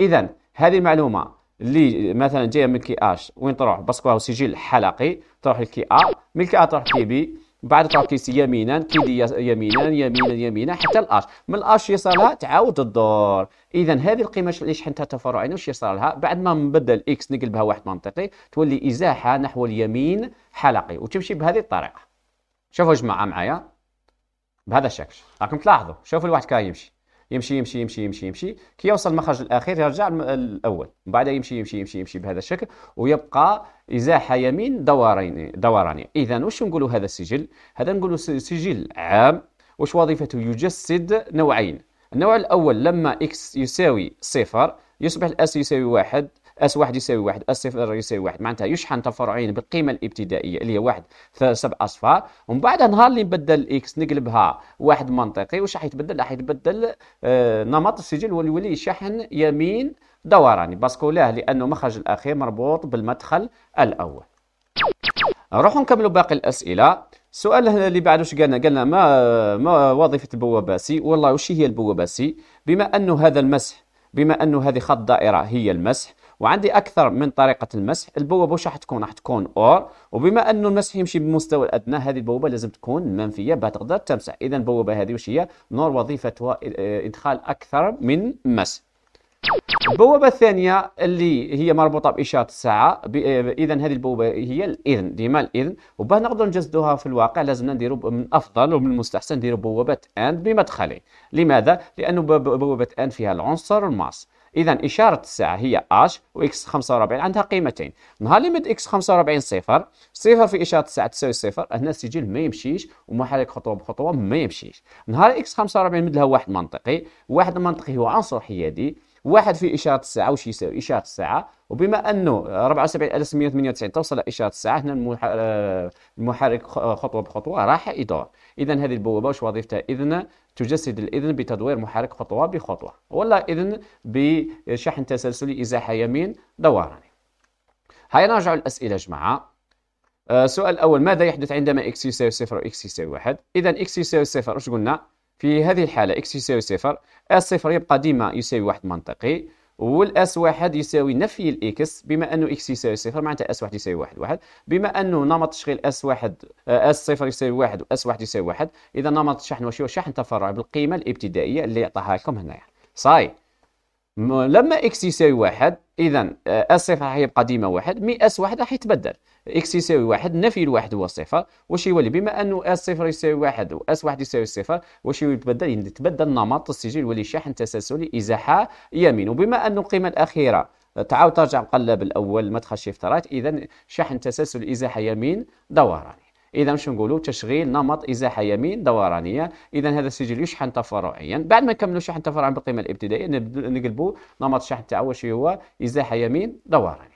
Speaker 1: اذا هذه المعلومه اللي مثلا جايه من كي اش وين تروح باسكو سجل حلقي تروح لكي ا من كي ا تروح كي بي بعد تعطيسي يمينا كيدي يمينا يمينا يمينا حتى الاش من الاش يصلها تعاود الدور اذا هذه القيمه اللي شحنتها تفرعين واش يصير لها بعد ما نبدل اكس نقلبها واحد منطقي تولي ازاحه نحو اليمين حلقي وتمشي بهذه الطريقه شوفوا يا جماعه معايا بهذا الشكل راكم تلاحظوا شوفوا الواحد كان يمشي يمشي يمشي يمشي يمشي يمشي كي يوصل المخرج الاخير يرجع الاول من بعد يمشي يمشي يمشي يمشي بهذا الشكل ويبقى ازاحه يمين دوران دورانيه اذا واش نقولوا هذا السجل هذا نقولوا سجل عام واش وظيفته يجسد نوعين النوع الاول لما اكس يساوي صفر يصبح الاس يساوي واحد اس واحد يساوي واحد اس صفر يساوي واحد معناتها يشحن تفرعين بالقيمه الابتدائيه اللي هي واحد سبع اصفار ومن بعد نهار اللي نبدل اكس نقلبها واحد منطقي واش راح يتبدل راح يتبدل آه، نمط السجل ويولي شحن يمين دوراني باسكو لا لانه مخرج الاخير مربوط بالمدخل الاول نروحوا نكملوا باقي الاسئله السؤال اللي بعد واش قالنا قالنا ما ما وظيفه البوابه سي؟ والله وش هي البوابه سي؟ بما انه هذا المسح بما انه هذه خط دائره هي المسح وعندي اكثر من طريقه المسح البوابه واش راح تكون راح تكون اور وبما انه المسح يمشي بالمستوى الادنى هذه البوابه لازم تكون منفيه باه تقدر تمسح اذا البوابه هذه واش هي نور وظيفتها آه، ادخال اكثر من مسح البوابة الثانية اللي هي مربوطة بإشارة الساعة آه، إذا هذه البوابة هي الإذن ديما الإذن وباه نقدروا نجسدوها في الواقع لازمنا نديرو من الأفضل ومن المستحسن نديرو بوابة أند بمدخله لماذا؟ لأنه بوابة أند فيها العنصر الماس إذا إشارة الساعة هي اش وإكس 45 عندها قيمتين نهار اللي مد إكس 45 صفر صفر في إشارة الساعة تساوي صفر هنا السجل ما يمشيش ومحرك خطوة بخطوة ما يمشيش نهار إكس 45 مد لها واحد منطقي واحد منطقي هو عنصر حيادي واحد في إشارة الساعة واش يساوي إشارة الساعة وبما أنه 74198 توصل إشارة الساعة هنا آه، المحرك آه، خطوة بخطوة راح يدور إذا هذه البوابة واش وظيفتها إذن تجسد الإذن بتدوير محرك خطوة بخطوة ولا إذن بشحن تسلسلي إزاحة يمين دوراني هيا نرجع الأسئلة جماعة السؤال آه، الأول ماذا يحدث عندما إكس يساوي صفر وإكس يساوي واحد إذا إكس يساوي صفر واش قلنا في هذه الحالة إكس يساوي صفر اس صفر يبقى ديما يساوي واحد منطقي والاس واحد يساوي نفي الاكس بما انه اكس يساوي صفر معناتها اس واحد يساوي واحد واحد بما انه نمط تشغيل اس واحد اس آه، صفر يساوي واحد واس واحد يساوي واحد اذا نمط الشحن واش هو شحن تفرع بالقيمه الابتدائيه اللي عطاها لكم هنايا صاي لما اكس يساوي واحد اذا اس آه، صفر راح يبقى ديما واحد مي اس واحد راح يتبدل اكس يساوي واحد نفي الواحد هو صفر واش يولي بما انه اس صفر يساوي واحد واس واحد يساوي صفر واش يتبدل يتبدل يعني النمط السجل يولي شحن تسلسلي ازاحه يمين وبما انه القيمه الاخيره تعاود ترجع مقلب الاول ما تخش شيفت رايت اذا شحن تسلسل ازاحه يمين دوراني اذا مش نقولوا تشغيل نمط ازاحه يمين دورانيه اذا هذا السجل يشحن تفرعيا بعد ما نكملوا شحن تفرعيا بالقيمه الابتدائيه نقلبوا نمط الشحن تاعو هو ازاحه يمين دوراني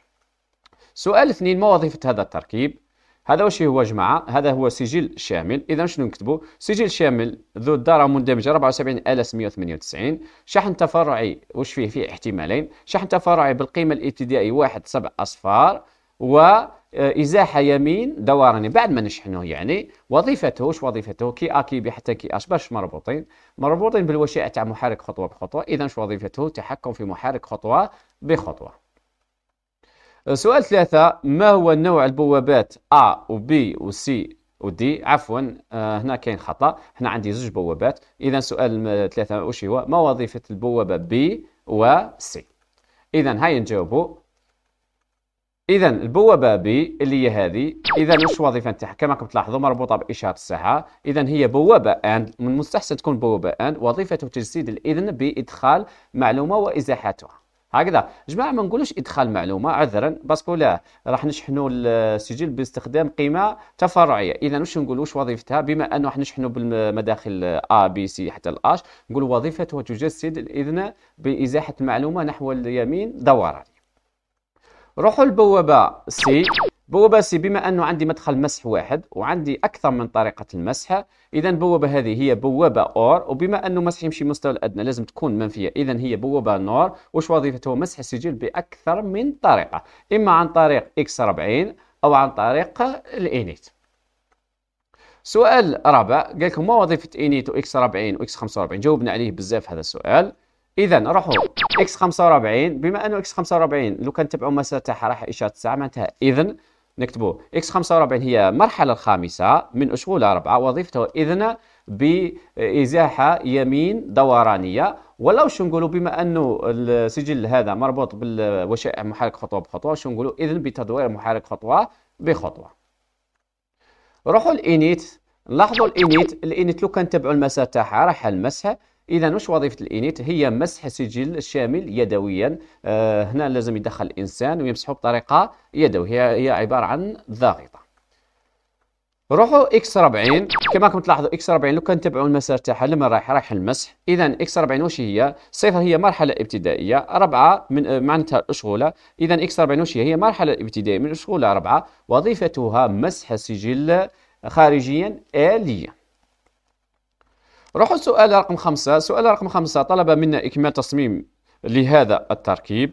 Speaker 1: سؤال اثنين ما وظيفة هذا التركيب هذا واش هو جماعة هذا هو سجل شامل إذا شنو نكتبوا سجل شامل ذو الدارة مندمجة 74198 شحن تفرعي واش فيه فيه احتمالين شحن تفرعي بالقيمة الابتدائية واحد سبع أصفار و إزاحة يمين دوراني بعد ما نشحنه يعني وظيفته وش وظيفته كي أ كي بي حتى كي أش باش مربوطين مربوطين بالوشيئة تاع محرك خطوة بخطوة إذا شو وظيفته تحكم في محرك خطوة بخطوة سؤال ثلاثة ما هو نوع البوابات A و B و C و D عفوا آه، هنا كاين خطأ هنا عندي زوج بوابات إذا سؤال ثلاثة وش هو ما وظيفة البوابة B و C إذا هاي نجاوبوا إذا البوابة بي اللي هي هذه إذا مش وظيفة نتاعها كما راكم تلاحظوا مربوطة بإشارة الساعة إذا هي بوابة أند من المستحسن تكون بوابة أند وظيفته تجسيد الإذن بإدخال معلومة وإزاحتها هكذا جماعه ما نقولوش ادخال معلومه عذرا باسكو لا راح نشحنوا السجل باستخدام قيمه تفرعيه اذا واش نقولوا واش وظيفتها بما انه راح نشحنوا بالمداخل ا بي سي حتى الاش نقول وظيفتها تجسد الاذن بازاحه المعلومه نحو اليمين دوران روحوا البوابه سي بوابة بما أنه عندي مدخل مسح واحد وعندي أكثر من طريقة المسح إذا بوابة هذه هي بوابة أور وبما أنه مسح يمشي المستوى الأدنى لازم تكون منفية إذا هي بوابة نور وش وظيفته مسح السجل بأكثر من طريقة إما عن طريق إكس 40 أو عن طريق الإنيت سؤال رابع قال لكم ما وظيفة إنيت وإكس 40 وإكس 45 جاوبنا عليه بزاف هذا السؤال اذا نروحوا اكس 45 بما انه اكس 45 لو كان تبعوا مسار تاعها راح اشاره الساعه معناتها اذا نكتبوا اكس 45 هي المرحله الخامسه من اشغال اربعه وظيفته اذن بازاحه يمين دورانيه ولو شو نقولوا بما انه السجل هذا مربوط بالوشائع محرك خطوه بخطوه شو نقولوا اذن بتدوير محرك خطوه بخطوه روحوا الانيت لاحظوا الانيت الانيت لو كان تبعوا المسار تاعها راح المسح اذا واش وظيفه الانيت هي مسح سجل الشامل يدويا آه هنا لازم يدخل الانسان ويمسحه بطريقه يدويه هي عباره عن ضاغطه روحوا اكس 40 كما راكم تلاحظوا اكس 40 لو كان تبعوا المسار تاعها لما رايح رايح المسح اذا اكس 40 واش هي صفر هي مرحله ابتدائيه أربعة من آه، معناتها الاشغوله اذا اكس 40 واش هي هي مرحله ابتدائيه من الاشغوله أربعة وظيفتها مسح السجل خارجيا اليا روحوا السؤال رقم خمسة سؤال رقم خمسة طلب منا إكمال تصميم لهذا التركيب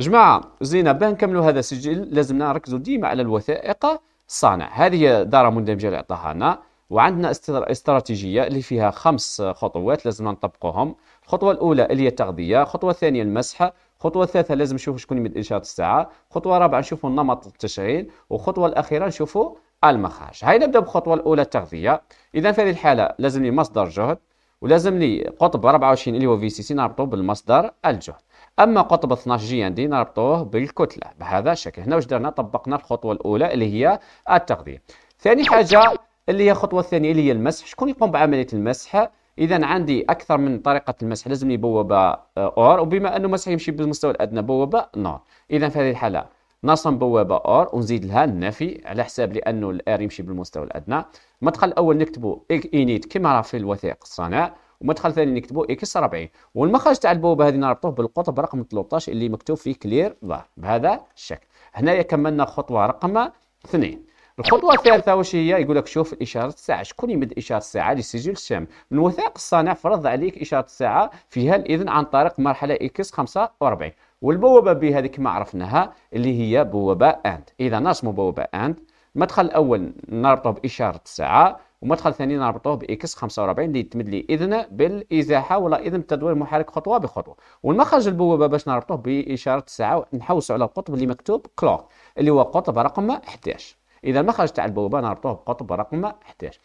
Speaker 1: جماعة زينا باه نكملوا هذا السجل لازمنا نركزوا ديما على الوثائق الصانع هذه دار مندمجة اللي عطاها لنا وعندنا استراتيجية اللي فيها خمس خطوات لازمنا نطبقوهم الخطوة الأولى اللي هي التغذية الخطوة الثانية المسح الخطوه الثالثه لازم نشوفوا شكون يمد إنشاء الساعه الخطوه الرابعه نشوفوا نمط التشغيل والخطوه الاخيره نشوفوا المخارج هاي نبدأ بالخطوة الأولى التغذية إذا في هذه الحالة لازم لي مصدر جهد ولازم لي قطب 24 اللي هو في سي سي نربطوه بالمصدر الجهد اما قطب 12 جي ان دي نربطوه بالكتله بهذا الشكل هنا واش درنا طبقنا الخطوه الاولى اللي هي التغذيه ثاني حاجه اللي هي الخطوه الثانيه اللي هي المسح شكون يقوم بعمليه المسح اذا عندي اكثر من طريقه المسح لازم لي بوابه آه، اور وبما انه مسح يمشي بالمستوى الادنى بوابه نور اذا في هذه الحاله نصم بوابه اور ونزيد لها النفي على حساب لانه الار يمشي بالمستوى الادنى المدخل الاول نكتبوا انيت كما راه في الوثائق الصناع ومدخل الثاني نكتبوا اكس 40 والمخرج تاع البوابه هذه نربطوه بالقطب رقم 13 اللي مكتوب فيه كلير ظهر بهذا الشكل هنايا كملنا خطوه رقم اثنين الخطوه الثالثه واش هي يقول لك شوف اشاره الساعه شكون يمد اشاره الساعه للسجل الشام من وثائق الصانع فرض عليك اشاره الساعه فيها الاذن عن طريق مرحله اكس 45 والبوابة بي هذيك ما عرفناها اللي هي بوابة أند إذا نرسموا بوابة أند المدخل الأول نربطه بإشارة الساعة ومدخل ثاني نربطه بإكس 45 اللي يتمد لي إذن بالإزاحة ولا إذن بتدوير محرك خطوة بخطوة والمخرج البوابة باش نربطه بإشارة الساعة نحوس على القطب اللي مكتوب كلوك اللي هو قطب رقم 11 إذا المخرج تاع البوابة نربطه بقطب رقم 11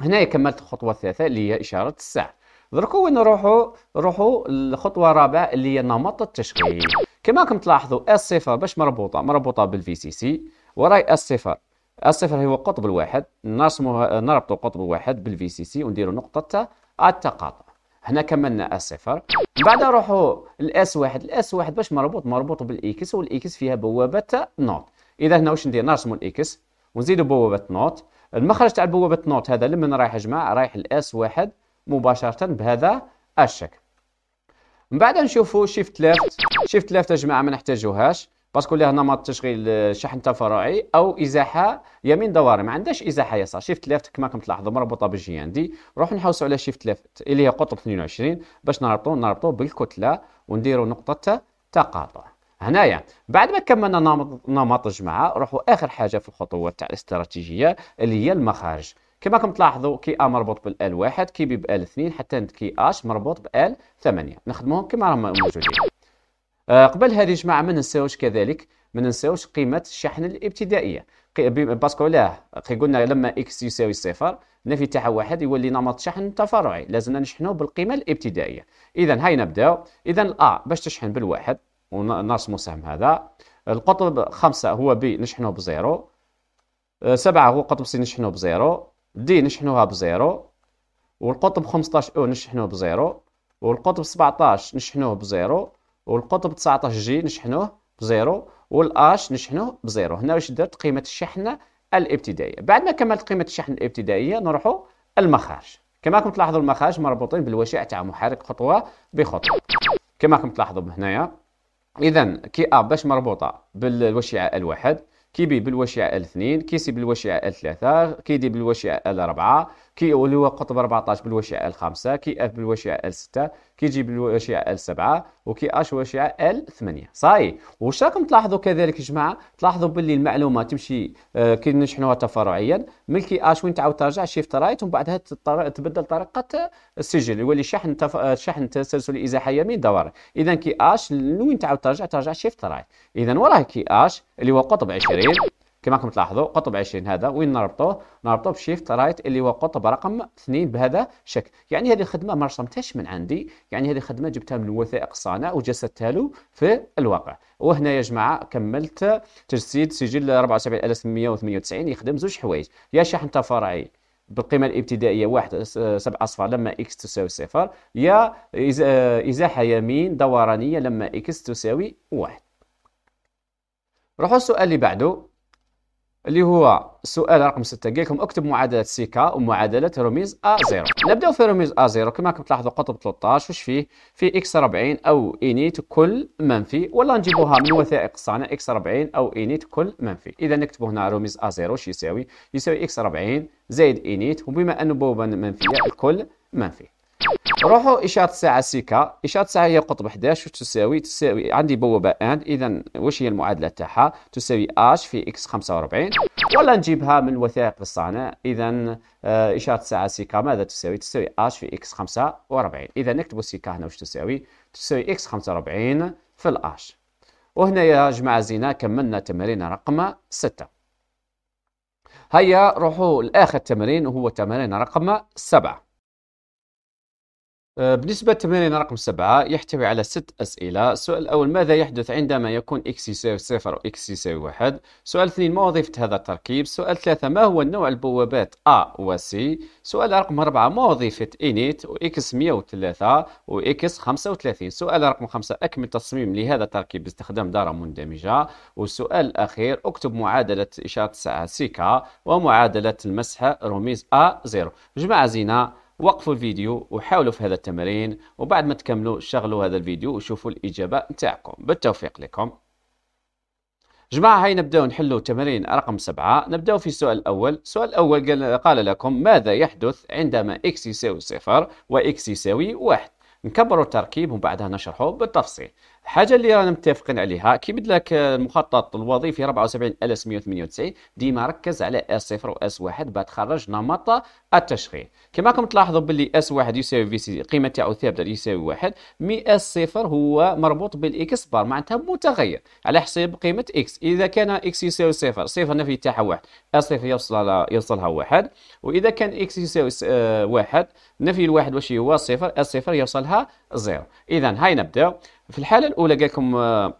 Speaker 1: هنا كملت الخطوة الثالثة اللي هي إشارة الساعة دركو وين نروحوا نروحوا للخطوه الرابعه اللي هي نمط التشغيل كما راكم تلاحظوا اس صفر باش مربوطه مربوطه بالفي سي سي وراي اس صفر اس صفر هو قطب الواحد نرسمه نربطوا قطب الواحد بالفي سي سي ونديروا نقطه التقاطع هنا كملنا اس صفر بعد نروحوا الاس واحد الاس واحد باش مربوط مربوط بالاكس والاكس فيها بوابه نوت اذا هنا واش ندير نرسموا الاكس ونزيدوا بوابه نوت المخرج تاع بوابه نوت هذا لمن رايح يا جماعه رايح الاس واحد مباشرة بهذا الشكل من بعد نشوفوا شيفت ليفت شيفت ليفت يا جماعة ما نحتاجوهاش باسكو ليها نمط تشغيل شحن تفرعي او ازاحه يمين دواري ما عندهاش ازاحه يسار شيفت ليفت كما راكم تلاحظوا مربوطه بالجي ان دي نروحوا نحوسوا على شيفت ليفت اللي هي قطب 22 باش نربطوا نربطوا بالكتله ونديروا نقطه تقاطع هنايا يعني. بعد ما كملنا نمط نمط الجماعه نروحوا اخر حاجه في الخطوات تاع الاستراتيجيه اللي هي المخارج كما راكم تلاحظوا كي ا مربوط بال ال واحد كي بي بال اثنين حتى كي اش مربوط بال ثمانية نخدموهم كما راهم موجودين آه قبل هذه الجماعه ما ننساوش كذلك ما ننساوش قيمه الشحن الابتدائيه باسكو لا كي قلنا لما اكس يساوي صفر النفي تاعها واحد يولي نمط شحن تفرعي لازمنا نشحنه بالقيمه الابتدائيه اذا هاي نبداو اذا ا باش تشحن بالواحد ونرسموا سهم هذا القطب خمسة هو بي نشحنه بزيرو آه، سبعة هو قطب سي نشحنه بزيرو دي نشحنوها بزيرو والقطب 15 او نشحنوه بزيرو والقطب 17 نشحنوه بزيرو والقطب 19 جي نشحنوه بزيرو والاش نشحنوه بزيرو هنا واش درت قيمه الشحنه الابتدائيه بعد ما كملت قيمه الشحن الابتدائيه نروحوا المخارج كما راكم تلاحظوا المخارج مربوطين بالوشع تاع محرك خطوه بخطوه كما راكم تلاحظوا هنايا اذا كي ا باش مربوطه بالوشعه الواحد كي بي بالوشيعة ال2 كي سي بالوشيعة ال3 كي دي بالوشيعة ال4 كي اللي هو قطب 14 بالوشعه L5 كي اف بالوشعه L6 كي جي بالوشعه L7 وكي اش بالوشعه L8 صاي واش راكم تلاحظوا كذلك يا جماعه تلاحظوا باللي المعلومه تمشي آه، كي نشحنوها تفرعيا من كي اش وين تعاود ترجع شيفت رايت ومن بعدها تبدل طريقه السجل يولي شحن تف... آه، شحن تسلسل ازاحه يمين دوار اذا كي اش وين تعاود ترجع ترجع شيفت رايت اذا وراه كي اش اللي هو قطب 20 كما راكم تلاحظوا قطب 20 هذا وين نربطوه نربطوه بشيفت رايت اللي هو قطب رقم 2 بهذا الشكل يعني هذه الخدمه ما رسمتهاش من عندي يعني هذه الخدمه جبتها من وثائق الصانع وجسدتها له في الواقع وهنا يا جماعه كملت تجسيد سجل 74898 يخدم زوج حوايج يا شحن تفرعي بالقيمة الابتدائية واحد سبعة أصفار لما إكس تساوي صفر يا إزاحة يمين دورانية لما إكس تساوي واحد روحوا السؤال اللي بعده اللي هو السؤال رقم 6 قال لكم اكتب معادله سيكا ومعادله رميز A0 نبداو في رميز A0 كما راكم تلاحظوا قطب 13 واش فيه فيه اكس 40 او انيت كل منفي ولا نجيبوها من وثائق الصانع اكس 40 او انيت كل منفي اذا نكتبوا هنا رميز A0 واش يساوي يساوي اكس 40 زائد انيت وبما انه بوابه منفيه الكل منفي روحوا إشارة الساعة سيكا إشارة الساعة هي قطب 11 وش تساوي تساوي عندي بوابة أند إذا وش هي المعادلة تاعها تساوي اش في إكس 45 ولا نجيبها من وثائق الصانع إذا آه، إشارة الساعة سيكا ماذا تساوي تساوي اش في إكس 45 إذا نكتبوا سيكا هنا وش تساوي تساوي إكس 45 في الأش وهنا يا جماعة زينة كملنا تمرين رقم 6 هيا روحوا لآخر تمرين وهو تمرين رقم 7 آه، بالنسبة لتمرين رقم سبعة يحتوي على ست أسئلة السؤال الأول ماذا يحدث عندما يكون x يساوي صفر و x يساوي واحد سؤال اثنين ما وظيفة هذا التركيب سؤال ثلاثة ما هو نوع البوابات A و C سؤال رقم أربعة ما وظيفة init و x 103 و x 35 سؤال رقم خمسة أكمل تصميم لهذا التركيب باستخدام دارة مندمجة والسؤال الأخير اكتب معادلة إشارة الساعة سيكا ومعادلة المسح رميز A0 جماعة زينة وقفوا الفيديو وحاولوا في هذا التمرين وبعد ما تكملوا شغلوا هذا الفيديو وشوفوا الإجابة نتاعكم بالتوفيق لكم جماعة هاي نبدأ نحلوا تمرين رقم سبعة نبدأ في السؤال الأول السؤال الأول قال, لكم ماذا يحدث عندما إكس يساوي صفر وإكس يساوي واحد نكبروا التركيب ومن بعدها نشرحه بالتفصيل الحاجه اللي رانا متفقين عليها كي لك المخطط الوظيفي 74198 ديما ركز علي اس S0 و S1 تخرج نمط التشغيل كما راكم تلاحظوا باللي اس 1 يساوي في سي القيمه تاعو ثابته يساوي 1 مي اس 0 هو مربوط بالاكس بار معناتها متغير على حساب قيمه اكس اذا كان اكس يساوي 0 0 النفي تاعها 1 اس 0 يوصلها يوصلها 1 واذا كان اكس يساوي 1 آه، نفي الواحد واش هو 0 اس 0 يوصلها 0 اذا هاي نبداو في الحاله الاولى قال لكم آه،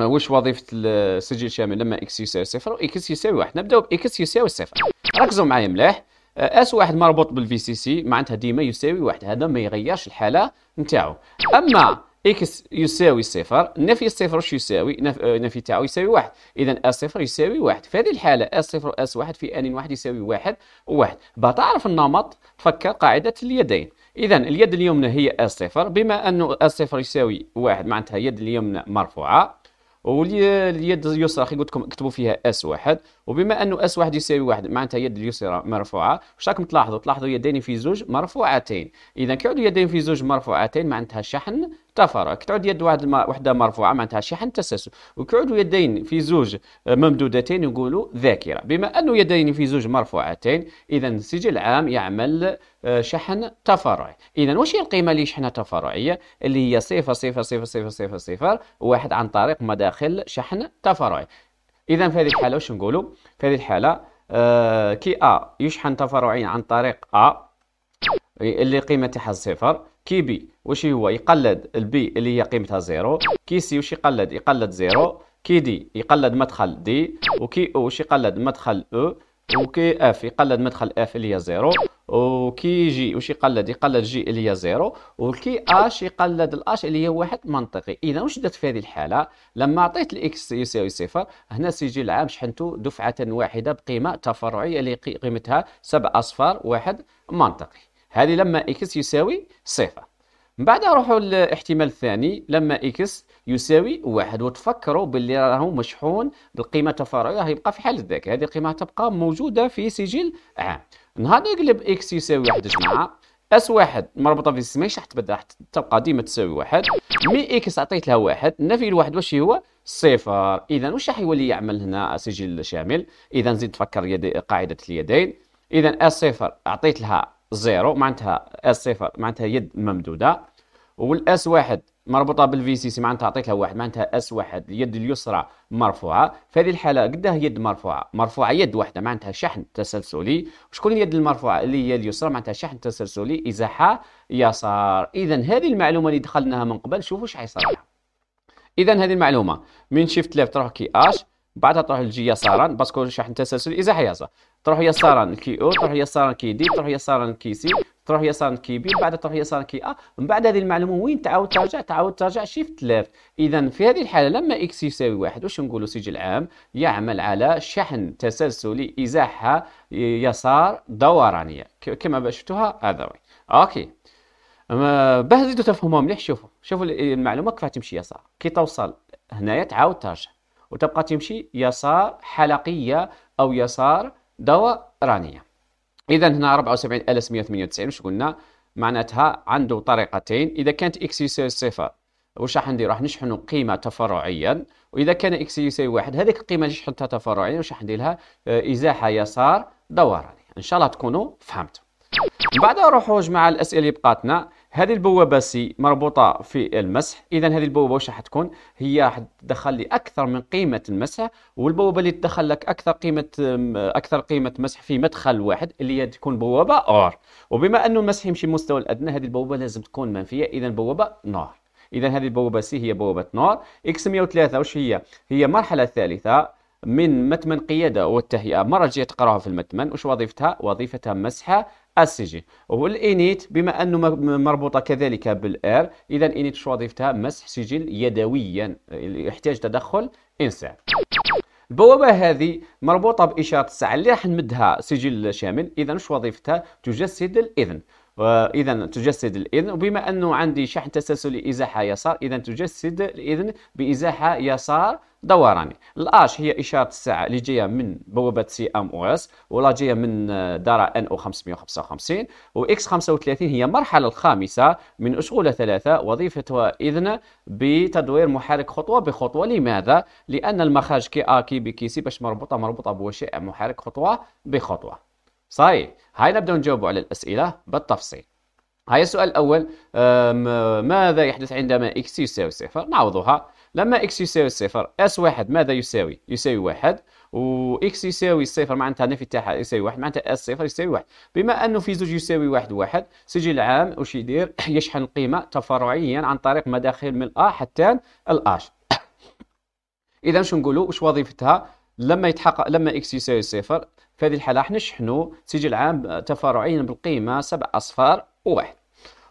Speaker 1: آه، واش وظيفه السجل الشامل لما اكس يساوي صفر واكس يساوي واحد نبداو باكس يساوي صفر ركزوا معايا مليح آه، اس واحد مربوط بالفي سي سي معناتها ديما يساوي واحد هذا ما يغيرش الحاله نتاعو اما اكس يساوي صفر نفي الصفر واش يساوي نفي تاعو يساوي واحد اذا اس صفر يساوي واحد في هذه الحاله اس صفر واس واحد في ان واحد يساوي واحد وواحد بتعرف النمط تفكر قاعده اليدين إذا اليد اليمنى هي أس صفر بما أس صفر يساوي واحد معنتها اليد اليمنى مرفوعة واليد اليسرى كي قلت لكم اكتبوا فيها اس واحد وبما انه اس واحد يساوي واحد معناتها يد اليسرى مرفوعه واش راكم تلاحظوا تلاحظوا يدين في زوج مرفوعتين اذا كي يدين في زوج مرفوعتين معناتها شحن تفرع كي تعود يد واحد وحده مرفوعه معناتها شحن تسلسل وكي يدين في زوج ممدودتين نقولوا ذاكره بما انه يدين في زوج مرفوعتين اذا السجل العام يعمل آه، شحن تفرعي اذا واش هي القيمه اللي شحنها تفرعيه اللي هي صفر صفر صفر صفر صفر صفر واحد عن طريق مداخل شحن تفرعي اذا في هذه الحاله واش نقولوا في هذه الحاله آه كي ا يشحن تفرعين عن طريق ا اللي قيمتها صفر كي بي واش هو يقلد البي اللي هي قيمتها زيرو كي سي واش يقلد يقلد زيرو كي دي يقلد مدخل دي وكي او واش يقلد مدخل او وكي اف يقلد مدخل اف اللي هي زيرو وكي جي واش يقلد يقلد جي اللي هي زيرو وكي اش يقلد الاش اللي هي واحد منطقي اذا واش درت في هذه الحاله لما عطيت الاكس يساوي صفر هنا سيجي العام شحنته دفعه واحده بقيمه تفرعيه اللي قيمتها سبع اصفار واحد منطقي هذه لما اكس يساوي صفر من بعد نروحوا للاحتمال الثاني لما اكس يساوي واحد وتفكروا باللي راهو مشحون بالقيمه التفاعليه يبقى في حال ذاك هذه القيمه تبقى موجوده في سجل عام نهار نقلب اكس يساوي واحد جماعه اس واحد مربوطه في السماء راح تبدا راح تبقى ديما تساوي واحد مي اكس عطيت لها واحد نفي الواحد واش هو صفر اذا واش راح يولي يعمل هنا سجل شامل اذا نزيد تفكر يدي قاعده اليدين اذا اس صفر عطيت لها زيرو معناتها اس صفر معناتها يد ممدوده والاس واحد مربوطه بالفي سي سي معناتها عطيتها واحد معناتها اس واحد اليد اليسرى مرفوعه في هذه الحاله قداه يد مرفوعه مرفوعه يد واحده معناتها شحن تسلسلي وشكون اليد المرفوعه اللي هي اليسرى معناتها شحن تسلسلي ازاحه يسار اذا هذه المعلومه اللي دخلناها من قبل شوفوا ايش حيصير اذا هذه المعلومه من شيفت ليفت تروح كي اش بعدها تروح الجي يسارا باسكو شحن تسلسل ازاحي هذا تروح يسارا كي او تروح يسارا كي دي تروح يسارا كي سي تروح يسارا كي بي بعدها تروح يسارا كي ا من بعد هذه المعلومه وين تعاود ترجع تعاود ترجع شيفت ليفت اذا في هذه الحاله لما اكس يساوي واحد واش نقولوا سجل عام يعمل على شحن تسلسلي ازاحه يسار دورانيه كما شفتوها هذا وين اوكي باه تزيدوا تفهموها مليح شوفوا شوفوا المعلومه كيف تمشي يسار كي توصل هنايا تعاود ترجع وتبقى تمشي يسار حلقية أو يسار دورانية إذا هنا 74198 واش قلنا معناتها عنده طريقتين إذا كانت إكس يساوي صفر واش راح ندير راح نشحن قيمه تفرعيا واذا كان اكس يساوي واحد هذيك القيمه اللي شحنتها تفرعيا واش راح ندير لها آه، ازاحه يسار دورانية ان شاء الله تكونوا فهمتوا من بعد نروحوا جماعه الاسئله اللي بقاتنا هذه البوابه سي مربوطه في المسح اذا هذه البوابه واش راح تكون هي راح تدخل لي اكثر من قيمه المسح والبوابه اللي تدخل لك اكثر قيمه اكثر قيمه مسح في مدخل واحد اللي هي تكون بوابه اور وبما انه المسح يمشي مستوى الادنى هذه البوابه لازم تكون منفيه اذا بوابه نور اذا هذه البوابه سي هي بوابه نور اكس 103 واش هي هي مرحله ثالثه من متمن قيادة والتهيئة مرة جاية تقراها في المتمن وش وظيفتها؟ وظيفتها مسحة السجل والانيت بما انه مربوطه كذلك بالار اذا انيت شو وظيفتها مسح سجل يدويا يحتاج تدخل انسان البوابه هذه مربوطه باشاره الساعه اللي راح نمدها سجل شامل اذا شو وظيفتها تجسد الاذن اذا تجسد الاذن وبما انه عندي شحن تسلسلي ازاحه يسار اذا تجسد الاذن بازاحه يسار دوراني الاش هي اشاره الساعه اللي جايه من بوابه سي ام او اس ولا جايه من آه، دارا ان او 555 واكس 35 هي المرحله الخامسه من اشغوله ثلاثه وظيفتها اذن بتدوير محرك خطوه بخطوه لماذا؟ لان المخارج كي ا كي بي كي سي باش مربوطه مربوطه بوشيء محرك خطوه بخطوه صحيح هاي نبداو نجاوبوا على الاسئله بالتفصيل هاي السؤال الاول ماذا يحدث عندما اكس يساوي صفر نعوضها لما اكس يساوي صفر اس واحد ماذا يساوي؟ يساوي واحد و اكس يساوي صفر معناتها النفي تاعها يساوي واحد معناتها اس صفر يساوي واحد بما انه في زوج يساوي واحد واحد سجل عام واش يدير؟ *coughs* يشحن القيمه تفرعيا عن طريق مداخل من ا حتى الاش *coughs* اذا شنو نقولوا واش وظيفتها لما يتحقق لما اكس يساوي صفر في هذه الحاله راح نشحنوا سجل عام تفرعيا بالقيمه سبع اصفار وواحد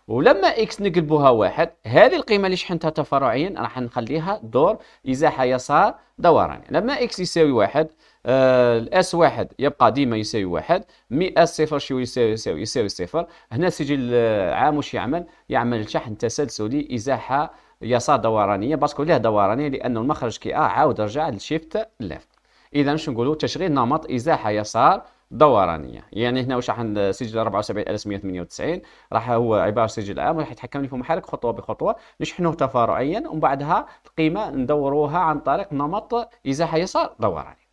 Speaker 1: ولما اكس نقلبوها واحد هذه القيمه اللي شحنتها تفرعيا راح نخليها دور ازاحه يسار دوراني لما اكس يساوي واحد آه، الاس واحد يبقى ديما يساوي واحد مي اس صفر شو يساوي يساوي يساوي صفر هنا سجل آه، عام وش يعمل يعمل شحن تسلسلي ازاحه يسار دورانيه باسكو ليه دورانيه لانه المخرج كي ا آه، عاود رجع للشيفت ليفت اذا شنو نقولوا تشغيل نمط ازاحه يسار دورانيه يعني هنا واش راح نسجل 74198 راح هو عباره سجل عام وراح يتحكم لي في محرك خطوه بخطوه نشحنوه تفارعيا ومن بعدها القيمه ندوروها عن طريق نمط ازاحه يسار دوراني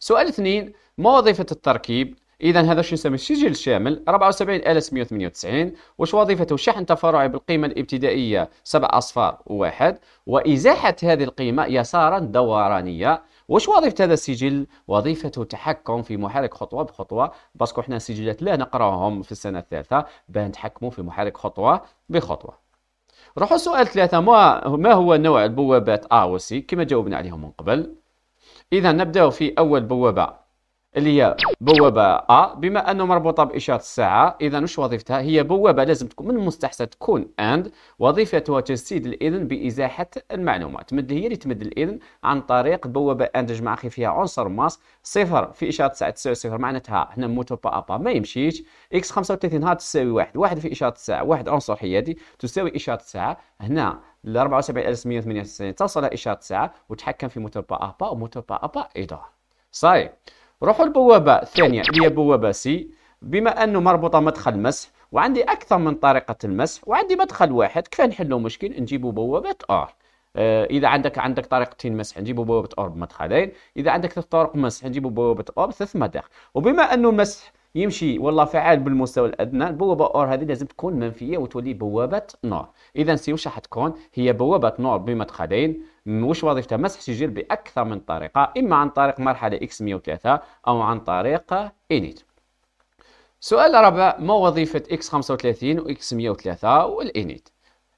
Speaker 1: سؤال اثنين ما وظيفه التركيب اذا هذا شو نسمي السجل الشامل 74198 واش وظيفته شحن تفرعي بالقيمه الابتدائيه 7 اصفار واحد وازاحه هذه القيمه يسارا دورانيه واش وظيفه هذا السجل وظيفته التحكم في محرك خطوه بخطوه باسكو حنا السجلات لا نقراهم في السنه الثالثه باه نتحكموا في محرك خطوه بخطوه روحوا سؤال ثلاثة ما ما هو نوع البوابات أ و سي كما جاوبنا عليهم من قبل إذا نبدأ في أول بوابة اللي هي بوابه ا بما انه مربوطه باشاره الساعه اذا وش وظيفتها هي بوابه لازم تكون من المستحسن تكون اند وظيفتها تسديد الاذن بازاحه المعلومه تمد هي اللي تمد الاذن عن طريق بوابه اند جمع فيها عنصر ماس صفر في اشاره الساعه تساوي صفر معناتها هنا موتو با ابا ما يمشيش اكس 35 ها تساوي واحد واحد في اشاره الساعه واحد عنصر حيادي تساوي اشاره الساعه هنا ل 74198 تصل اشاره الساعه وتحكم في موتو با ابا وموتو با ابا ايضا طيب. صاي روحوا البوابة الثانية اللي هي بوابة سي بما أنه مربوطة مدخل مسح وعندي أكثر من طريقة المسح وعندي مدخل واحد كيف نحلو مشكل نجيبوا بوابة أور آه، إذا عندك عندك طريقتين مسح نجيبوا بوابة أور بمدخلين إذا عندك ثلاث طرق مسح نجيبوا بوابة أور ثلاث مداخل وبما أنه مسح يمشي والله فعال بالمستوى الادنى البوابه اور هذه لازم تكون منفيه وتولي بوابه نور اذا سي واش راح تكون هي بوابه نور بمدخلين واش وظيفته مسح سجل باكثر من طريقه اما عن طريق مرحله اكس 103 او عن طريق انيت سؤال رابع ما وظيفه اكس 35 واكس 103 والانيت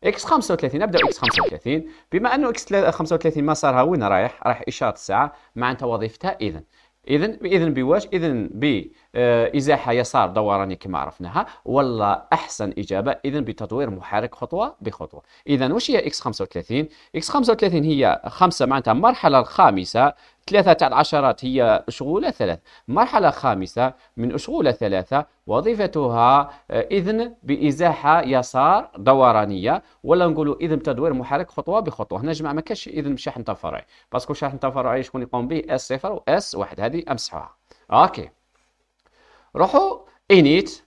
Speaker 1: اكس 35 نبدا اكس 35 بما انه اكس 35 ما صارها وين رايح رايح اشاره الساعه معناتها وظيفتها اذا اذا اذا بواش اذا بازاحه آه، يسار دوراني كما عرفناها ولا احسن اجابه اذا بتطوير محرك خطوه بخطوه اذا واش هي اكس 35 اكس 35 هي خمسه معناتها المرحله الخامسه ثلاثة العشرات هي أشغولة ثلاث مرحلة خامسة من أشغولة ثلاثة وظيفتها آه، إذن بإزاحة يسار دورانية ولا نقولوا إذن تدوير محرك خطوة بخطوة هنا جماعة ما كاش إذن بشحن تفرعي باسكو شحن تفرعي شكون يقوم به S0 صفر s واحد هذه أمسحوها أوكي روحوا إنيت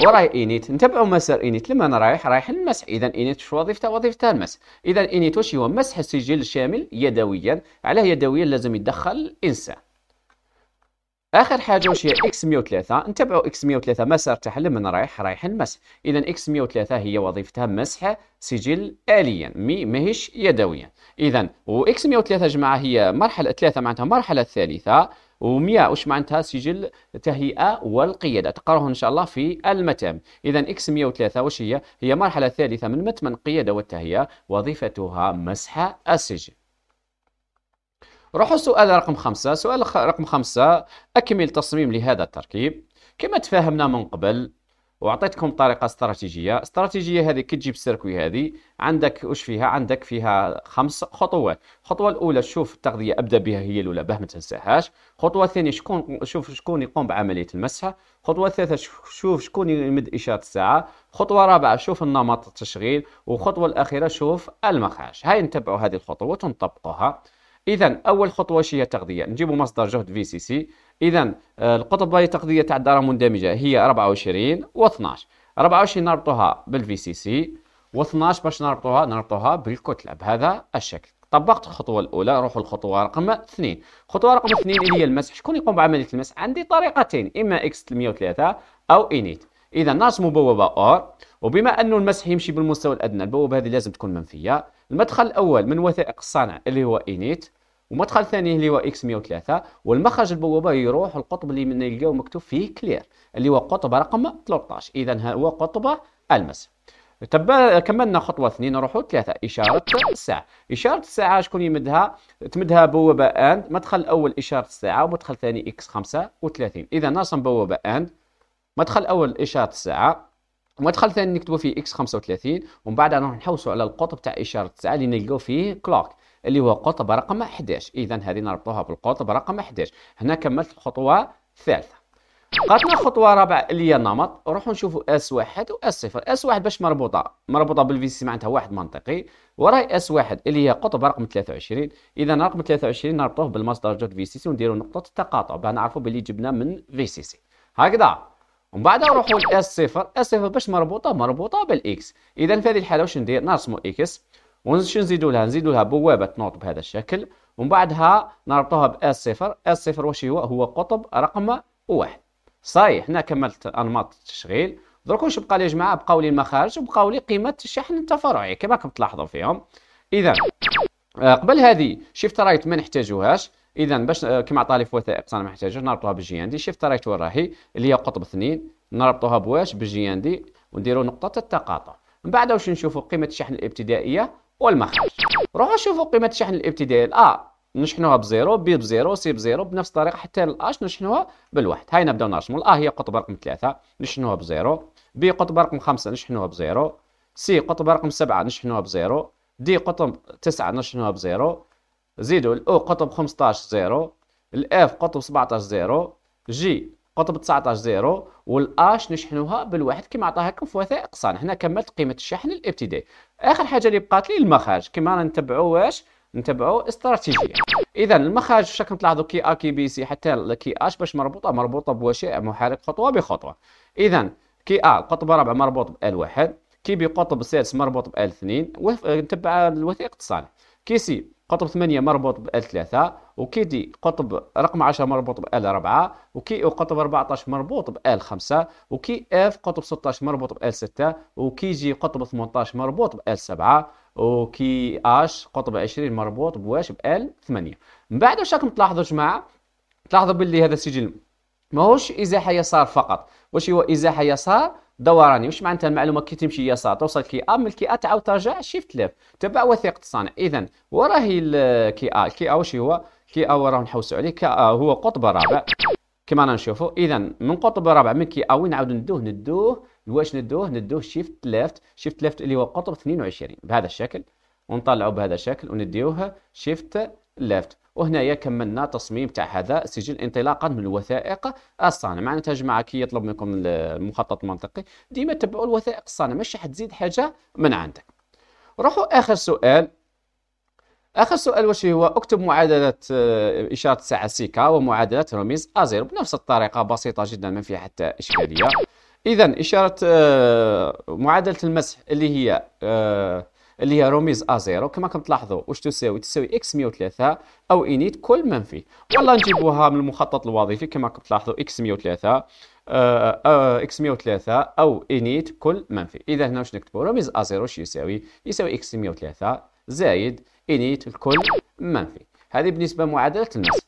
Speaker 1: وراي انيت نتبعوا مسار انيت لما انا رايح رايح المسح اذا انيت شو وظيفته وظيفتها المسح اذا انيت واش هو مسح السجل الشامل يدويا علاه يدويا لازم يتدخل الانسان اخر حاجه واش هي اكس 103 نتبعوا اكس 103 مسار تاعها لمن رايح رايح المسح اذا اكس 103 هي وظيفتها مسح سجل اليا مي ماهيش يدويا اذا واكس 103 جماعه هي مرحله ثلاثه معناتها مرحله ثالثه ومياه وش معناتها سجل تهيئه والقياده تقراه ان شاء الله في المتام اذا اكس 103 وش هي هي مرحله ثالثه من متمن القياده والتهيئه وظيفتها مسح السجل روحوا السؤال رقم خمسة سؤال رقم خمسة أكمل تصميم لهذا التركيب كما تفاهمنا من قبل وعطيتكم طريقه استراتيجيه استراتيجيه هذه كي تجيب السيركوي هذه عندك واش فيها عندك فيها خمس خطوات الخطوه الاولى شوف التغذيه ابدا بها هي الاولى باه ما تنساهاش الخطوه الثانيه شكون شوف شكون يقوم بعمليه المسح الخطوه الثالثه شوف شكون يمد اشاره الساعه الخطوه الرابعه شوف النمط التشغيل والخطوه الاخيره شوف المخاش هاي نتبعوا هذه الخطوات ونطبقوها اذا اول خطوه شيء هي التغذيه نجيبوا مصدر جهد في سي سي اذا القطب هي التغذيه تاع الداره المندمجه هي 24 و12 24 نربطوها بالفي سي سي و12 باش نربطوها نربطوها بالكتله بهذا الشكل طبقت الخطوه الاولى روحوا الخطوه رقم اثنين الخطوه رقم اثنين اللي هي المسح شكون يقوم بعمليه المسح عندي طريقتين اما اكس 103 او انيت اذا نرسموا مبوبه اور وبما انه المسح يمشي بالمستوى الادنى البوابه هذه لازم تكون منفيه المدخل الاول من وثائق الصانع اللي هو انيت ومدخل ثاني اللي هو اكس 103 والمخرج البوابه يروح القطب اللي من يلقاو مكتوب فيه كلير اللي هو قطب رقم 13 اذا هو قطب المس تبا كملنا خطوه اثنين نروحوا ثلاثه اشاره الساعه اشاره الساعه شكون يمدها تمدها بوابه اند مدخل اول اشاره الساعه ومدخل ثاني اكس 35 اذا نرسم بوابه اند مدخل اول اشاره الساعه ومدخل ثاني نكتبوا فيه اكس 35 ومن بعد نروح نحوسوا على القطب تاع اشاره الساعه اللي نلقاو فيه كلوك اللي هو قطب رقم 11 اذا هذه نربطوها بالقطب رقم 11 هنا كملت الخطوه الثالثه بقاتنا خطوه رابعه اللي هي النمط نروحوا نشوفوا اس واحد واس صفر اس واحد باش مربوطه مربوطه بالفيسي معناتها واحد منطقي وراي اس واحد اللي هي قطب رقم 23 اذا رقم 23 نربطوه بالمصدر جوج في سي سي ونديروا نقطه التقاطع باه نعرفوا باللي جبنا من في سي سي هكذا ومن بعد نروحوا لاس صفر اس صفر باش مربوطه مربوطه بالاكس اذا في هذه الحاله واش ندير نرسموا اكس ونزيد نزيدوا لها نزيدوا لها بوابه نوط بهذا الشكل ومن بعدها نربطوها s صفر اس صفر واش هو هو قطب رقم واحد صحيح هنا كملت انماط التشغيل درك واش بقى لي يا جماعه بقاو لي المخارج وبقاو لي قيمه الشحن التفرعي كما راكم تلاحظوا فيهم اذا آه، قبل هذه شيفت رايت ما نحتاجوهاش اذا باش آه، كما عطى لي في وثائق انا ما نحتاجوش نربطوها بالجي ان دي شيفت رايت وين راهي اللي هي قطب اثنين نربطوها بواش بالجي ان دي ونديروا نقطه التقاطع من بعد واش نشوفوا قيمه الشحن الابتدائيه والمخرج روحوا شوفوا قيمه الشحن الابتدائي اه نشحنوها بزيرو بي بزيرو سي بزيرو بنفس الطريقه حتى الاش نشحنوها بالواحد هاي نبداو نرسمو الا هي قطب رقم ثلاثة نشحنوها بزيرو بي قطب رقم خمسة نشحنوها بزيرو سي قطب رقم سبعة نشحنوها بزيرو دي قطب تسعة نشحنوها بزيرو زيدوا الاو قطب خمسطاش زيرو الاف قطب سبعطاش زيرو جي قطب 19 زيرو والاش نشحنوها بالواحد كما عطاها لكم في وثائق صانع هنا كملت قيمه الشحن الابتدائي اخر حاجه اللي بقات لي المخارج كما رانا نتبعوا واش نتبعوا استراتيجيه اذا المخارج فاش راكم تلاحظوا كي ا كي بي سي حتى كي اش باش مربوطه مربوطه بوشائع محرك خطوه بخطوه اذا كي ا القطب الرابع مربوط ب ال واحد كي بي قطب السادس مربوط ب ال اثنين نتبع الوثيقه الصالح كي سي قطب 8 مربوط ب 3 وكي دي قطب رقم 10 مربوط ب 4 وكي او قطب 14 مربوط ب 5 وكي اف قطب 16 مربوط ب 6 وكي جي قطب 18 مربوط ب 7 وكي اش قطب 20 مربوط بواش ب 8 من بعد واش راكم تلاحظوا جماعه تلاحظوا باللي هذا السجل ماهوش ازاحه يسار فقط واش هو ازاحه يسار دوراني واش معناتها المعلومه كي تمشي يسار توصل كي ا من كي ا تعاود ترجع شيفت ليفت تبع وثيقه الصانع اذا وراه كي ا كي ا واش هو كي ا وراه نحوسوا عليه كي ا هو قطب رابع كما رانا نشوفوا اذا من قطب رابع من كي ا وين نعاود ندوه ندوه واش ندوه ندوه شيفت ليفت شيفت ليفت اللي هو قطب 22 بهذا الشكل ونطلعوا بهذا الشكل ونديوه شيفت ليفت وهنايا كملنا تصميم تاع هذا السجل انطلاقا من الوثائق الصانع معناتها جماعه كي يطلب منكم المخطط المنطقي ديما تبعوا الوثائق الصانع ماشي حتزيد حاجه من عندك روحوا اخر سؤال اخر سؤال واش هو اكتب معادله آه، اشاره ساعه سيكا ومعادله رميز ازير بنفس الطريقه بسيطه جدا ما فيها حتى اشكاليه اذا اشاره آه، معادله المسح اللي هي آه، اللي هي روميز زيرو كما راكم تلاحظوا واش تساوي تساوي اكس 103 او انيت كل منفي والله نجيبوها من المخطط الوظيفي كما راكم تلاحظوا اكس 103 اكس 103 او انيت كل منفي اذا هنا واش نكتبوا روميز زيرو واش يساوي يساوي اكس 103 زائد انيت الكل منفي هذه بالنسبه لمعادله النصف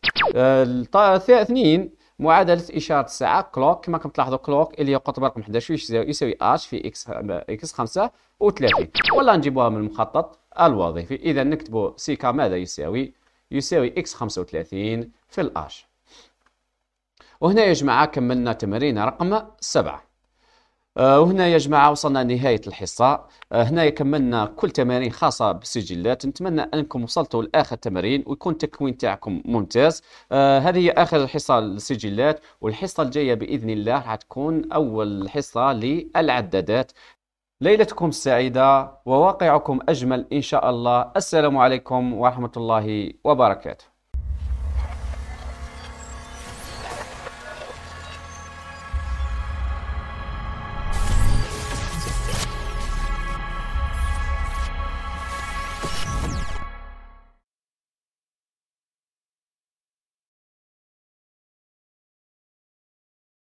Speaker 1: آه، اثنين معادله اشاره الساعه كلوك كما تلاحظوا كلوك اللي يقط برقم 11 يساوي اش في اكس اكس 5 و30 ولا نجيبوها من المخطط الوظيفي اذا نكتبوا سيكا ماذا يساوي يساوي اكس 35 في الاش وهنا يا جماعه كملنا تمرين رقم 7 آه، وهنا يا جماعة وصلنا لنهاية الحصة آه، هنا كملنا كل تمارين خاصة بالسجلات نتمنى أنكم وصلتوا لآخر تمارين ويكون التكوين تاعكم ممتاز آه، هذه هي آخر حصة للسجلات والحصة الجاية بإذن الله راح تكون أول حصة للعدادات ليلتكم سعيدة وواقعكم أجمل إن شاء الله السلام عليكم ورحمة الله وبركاته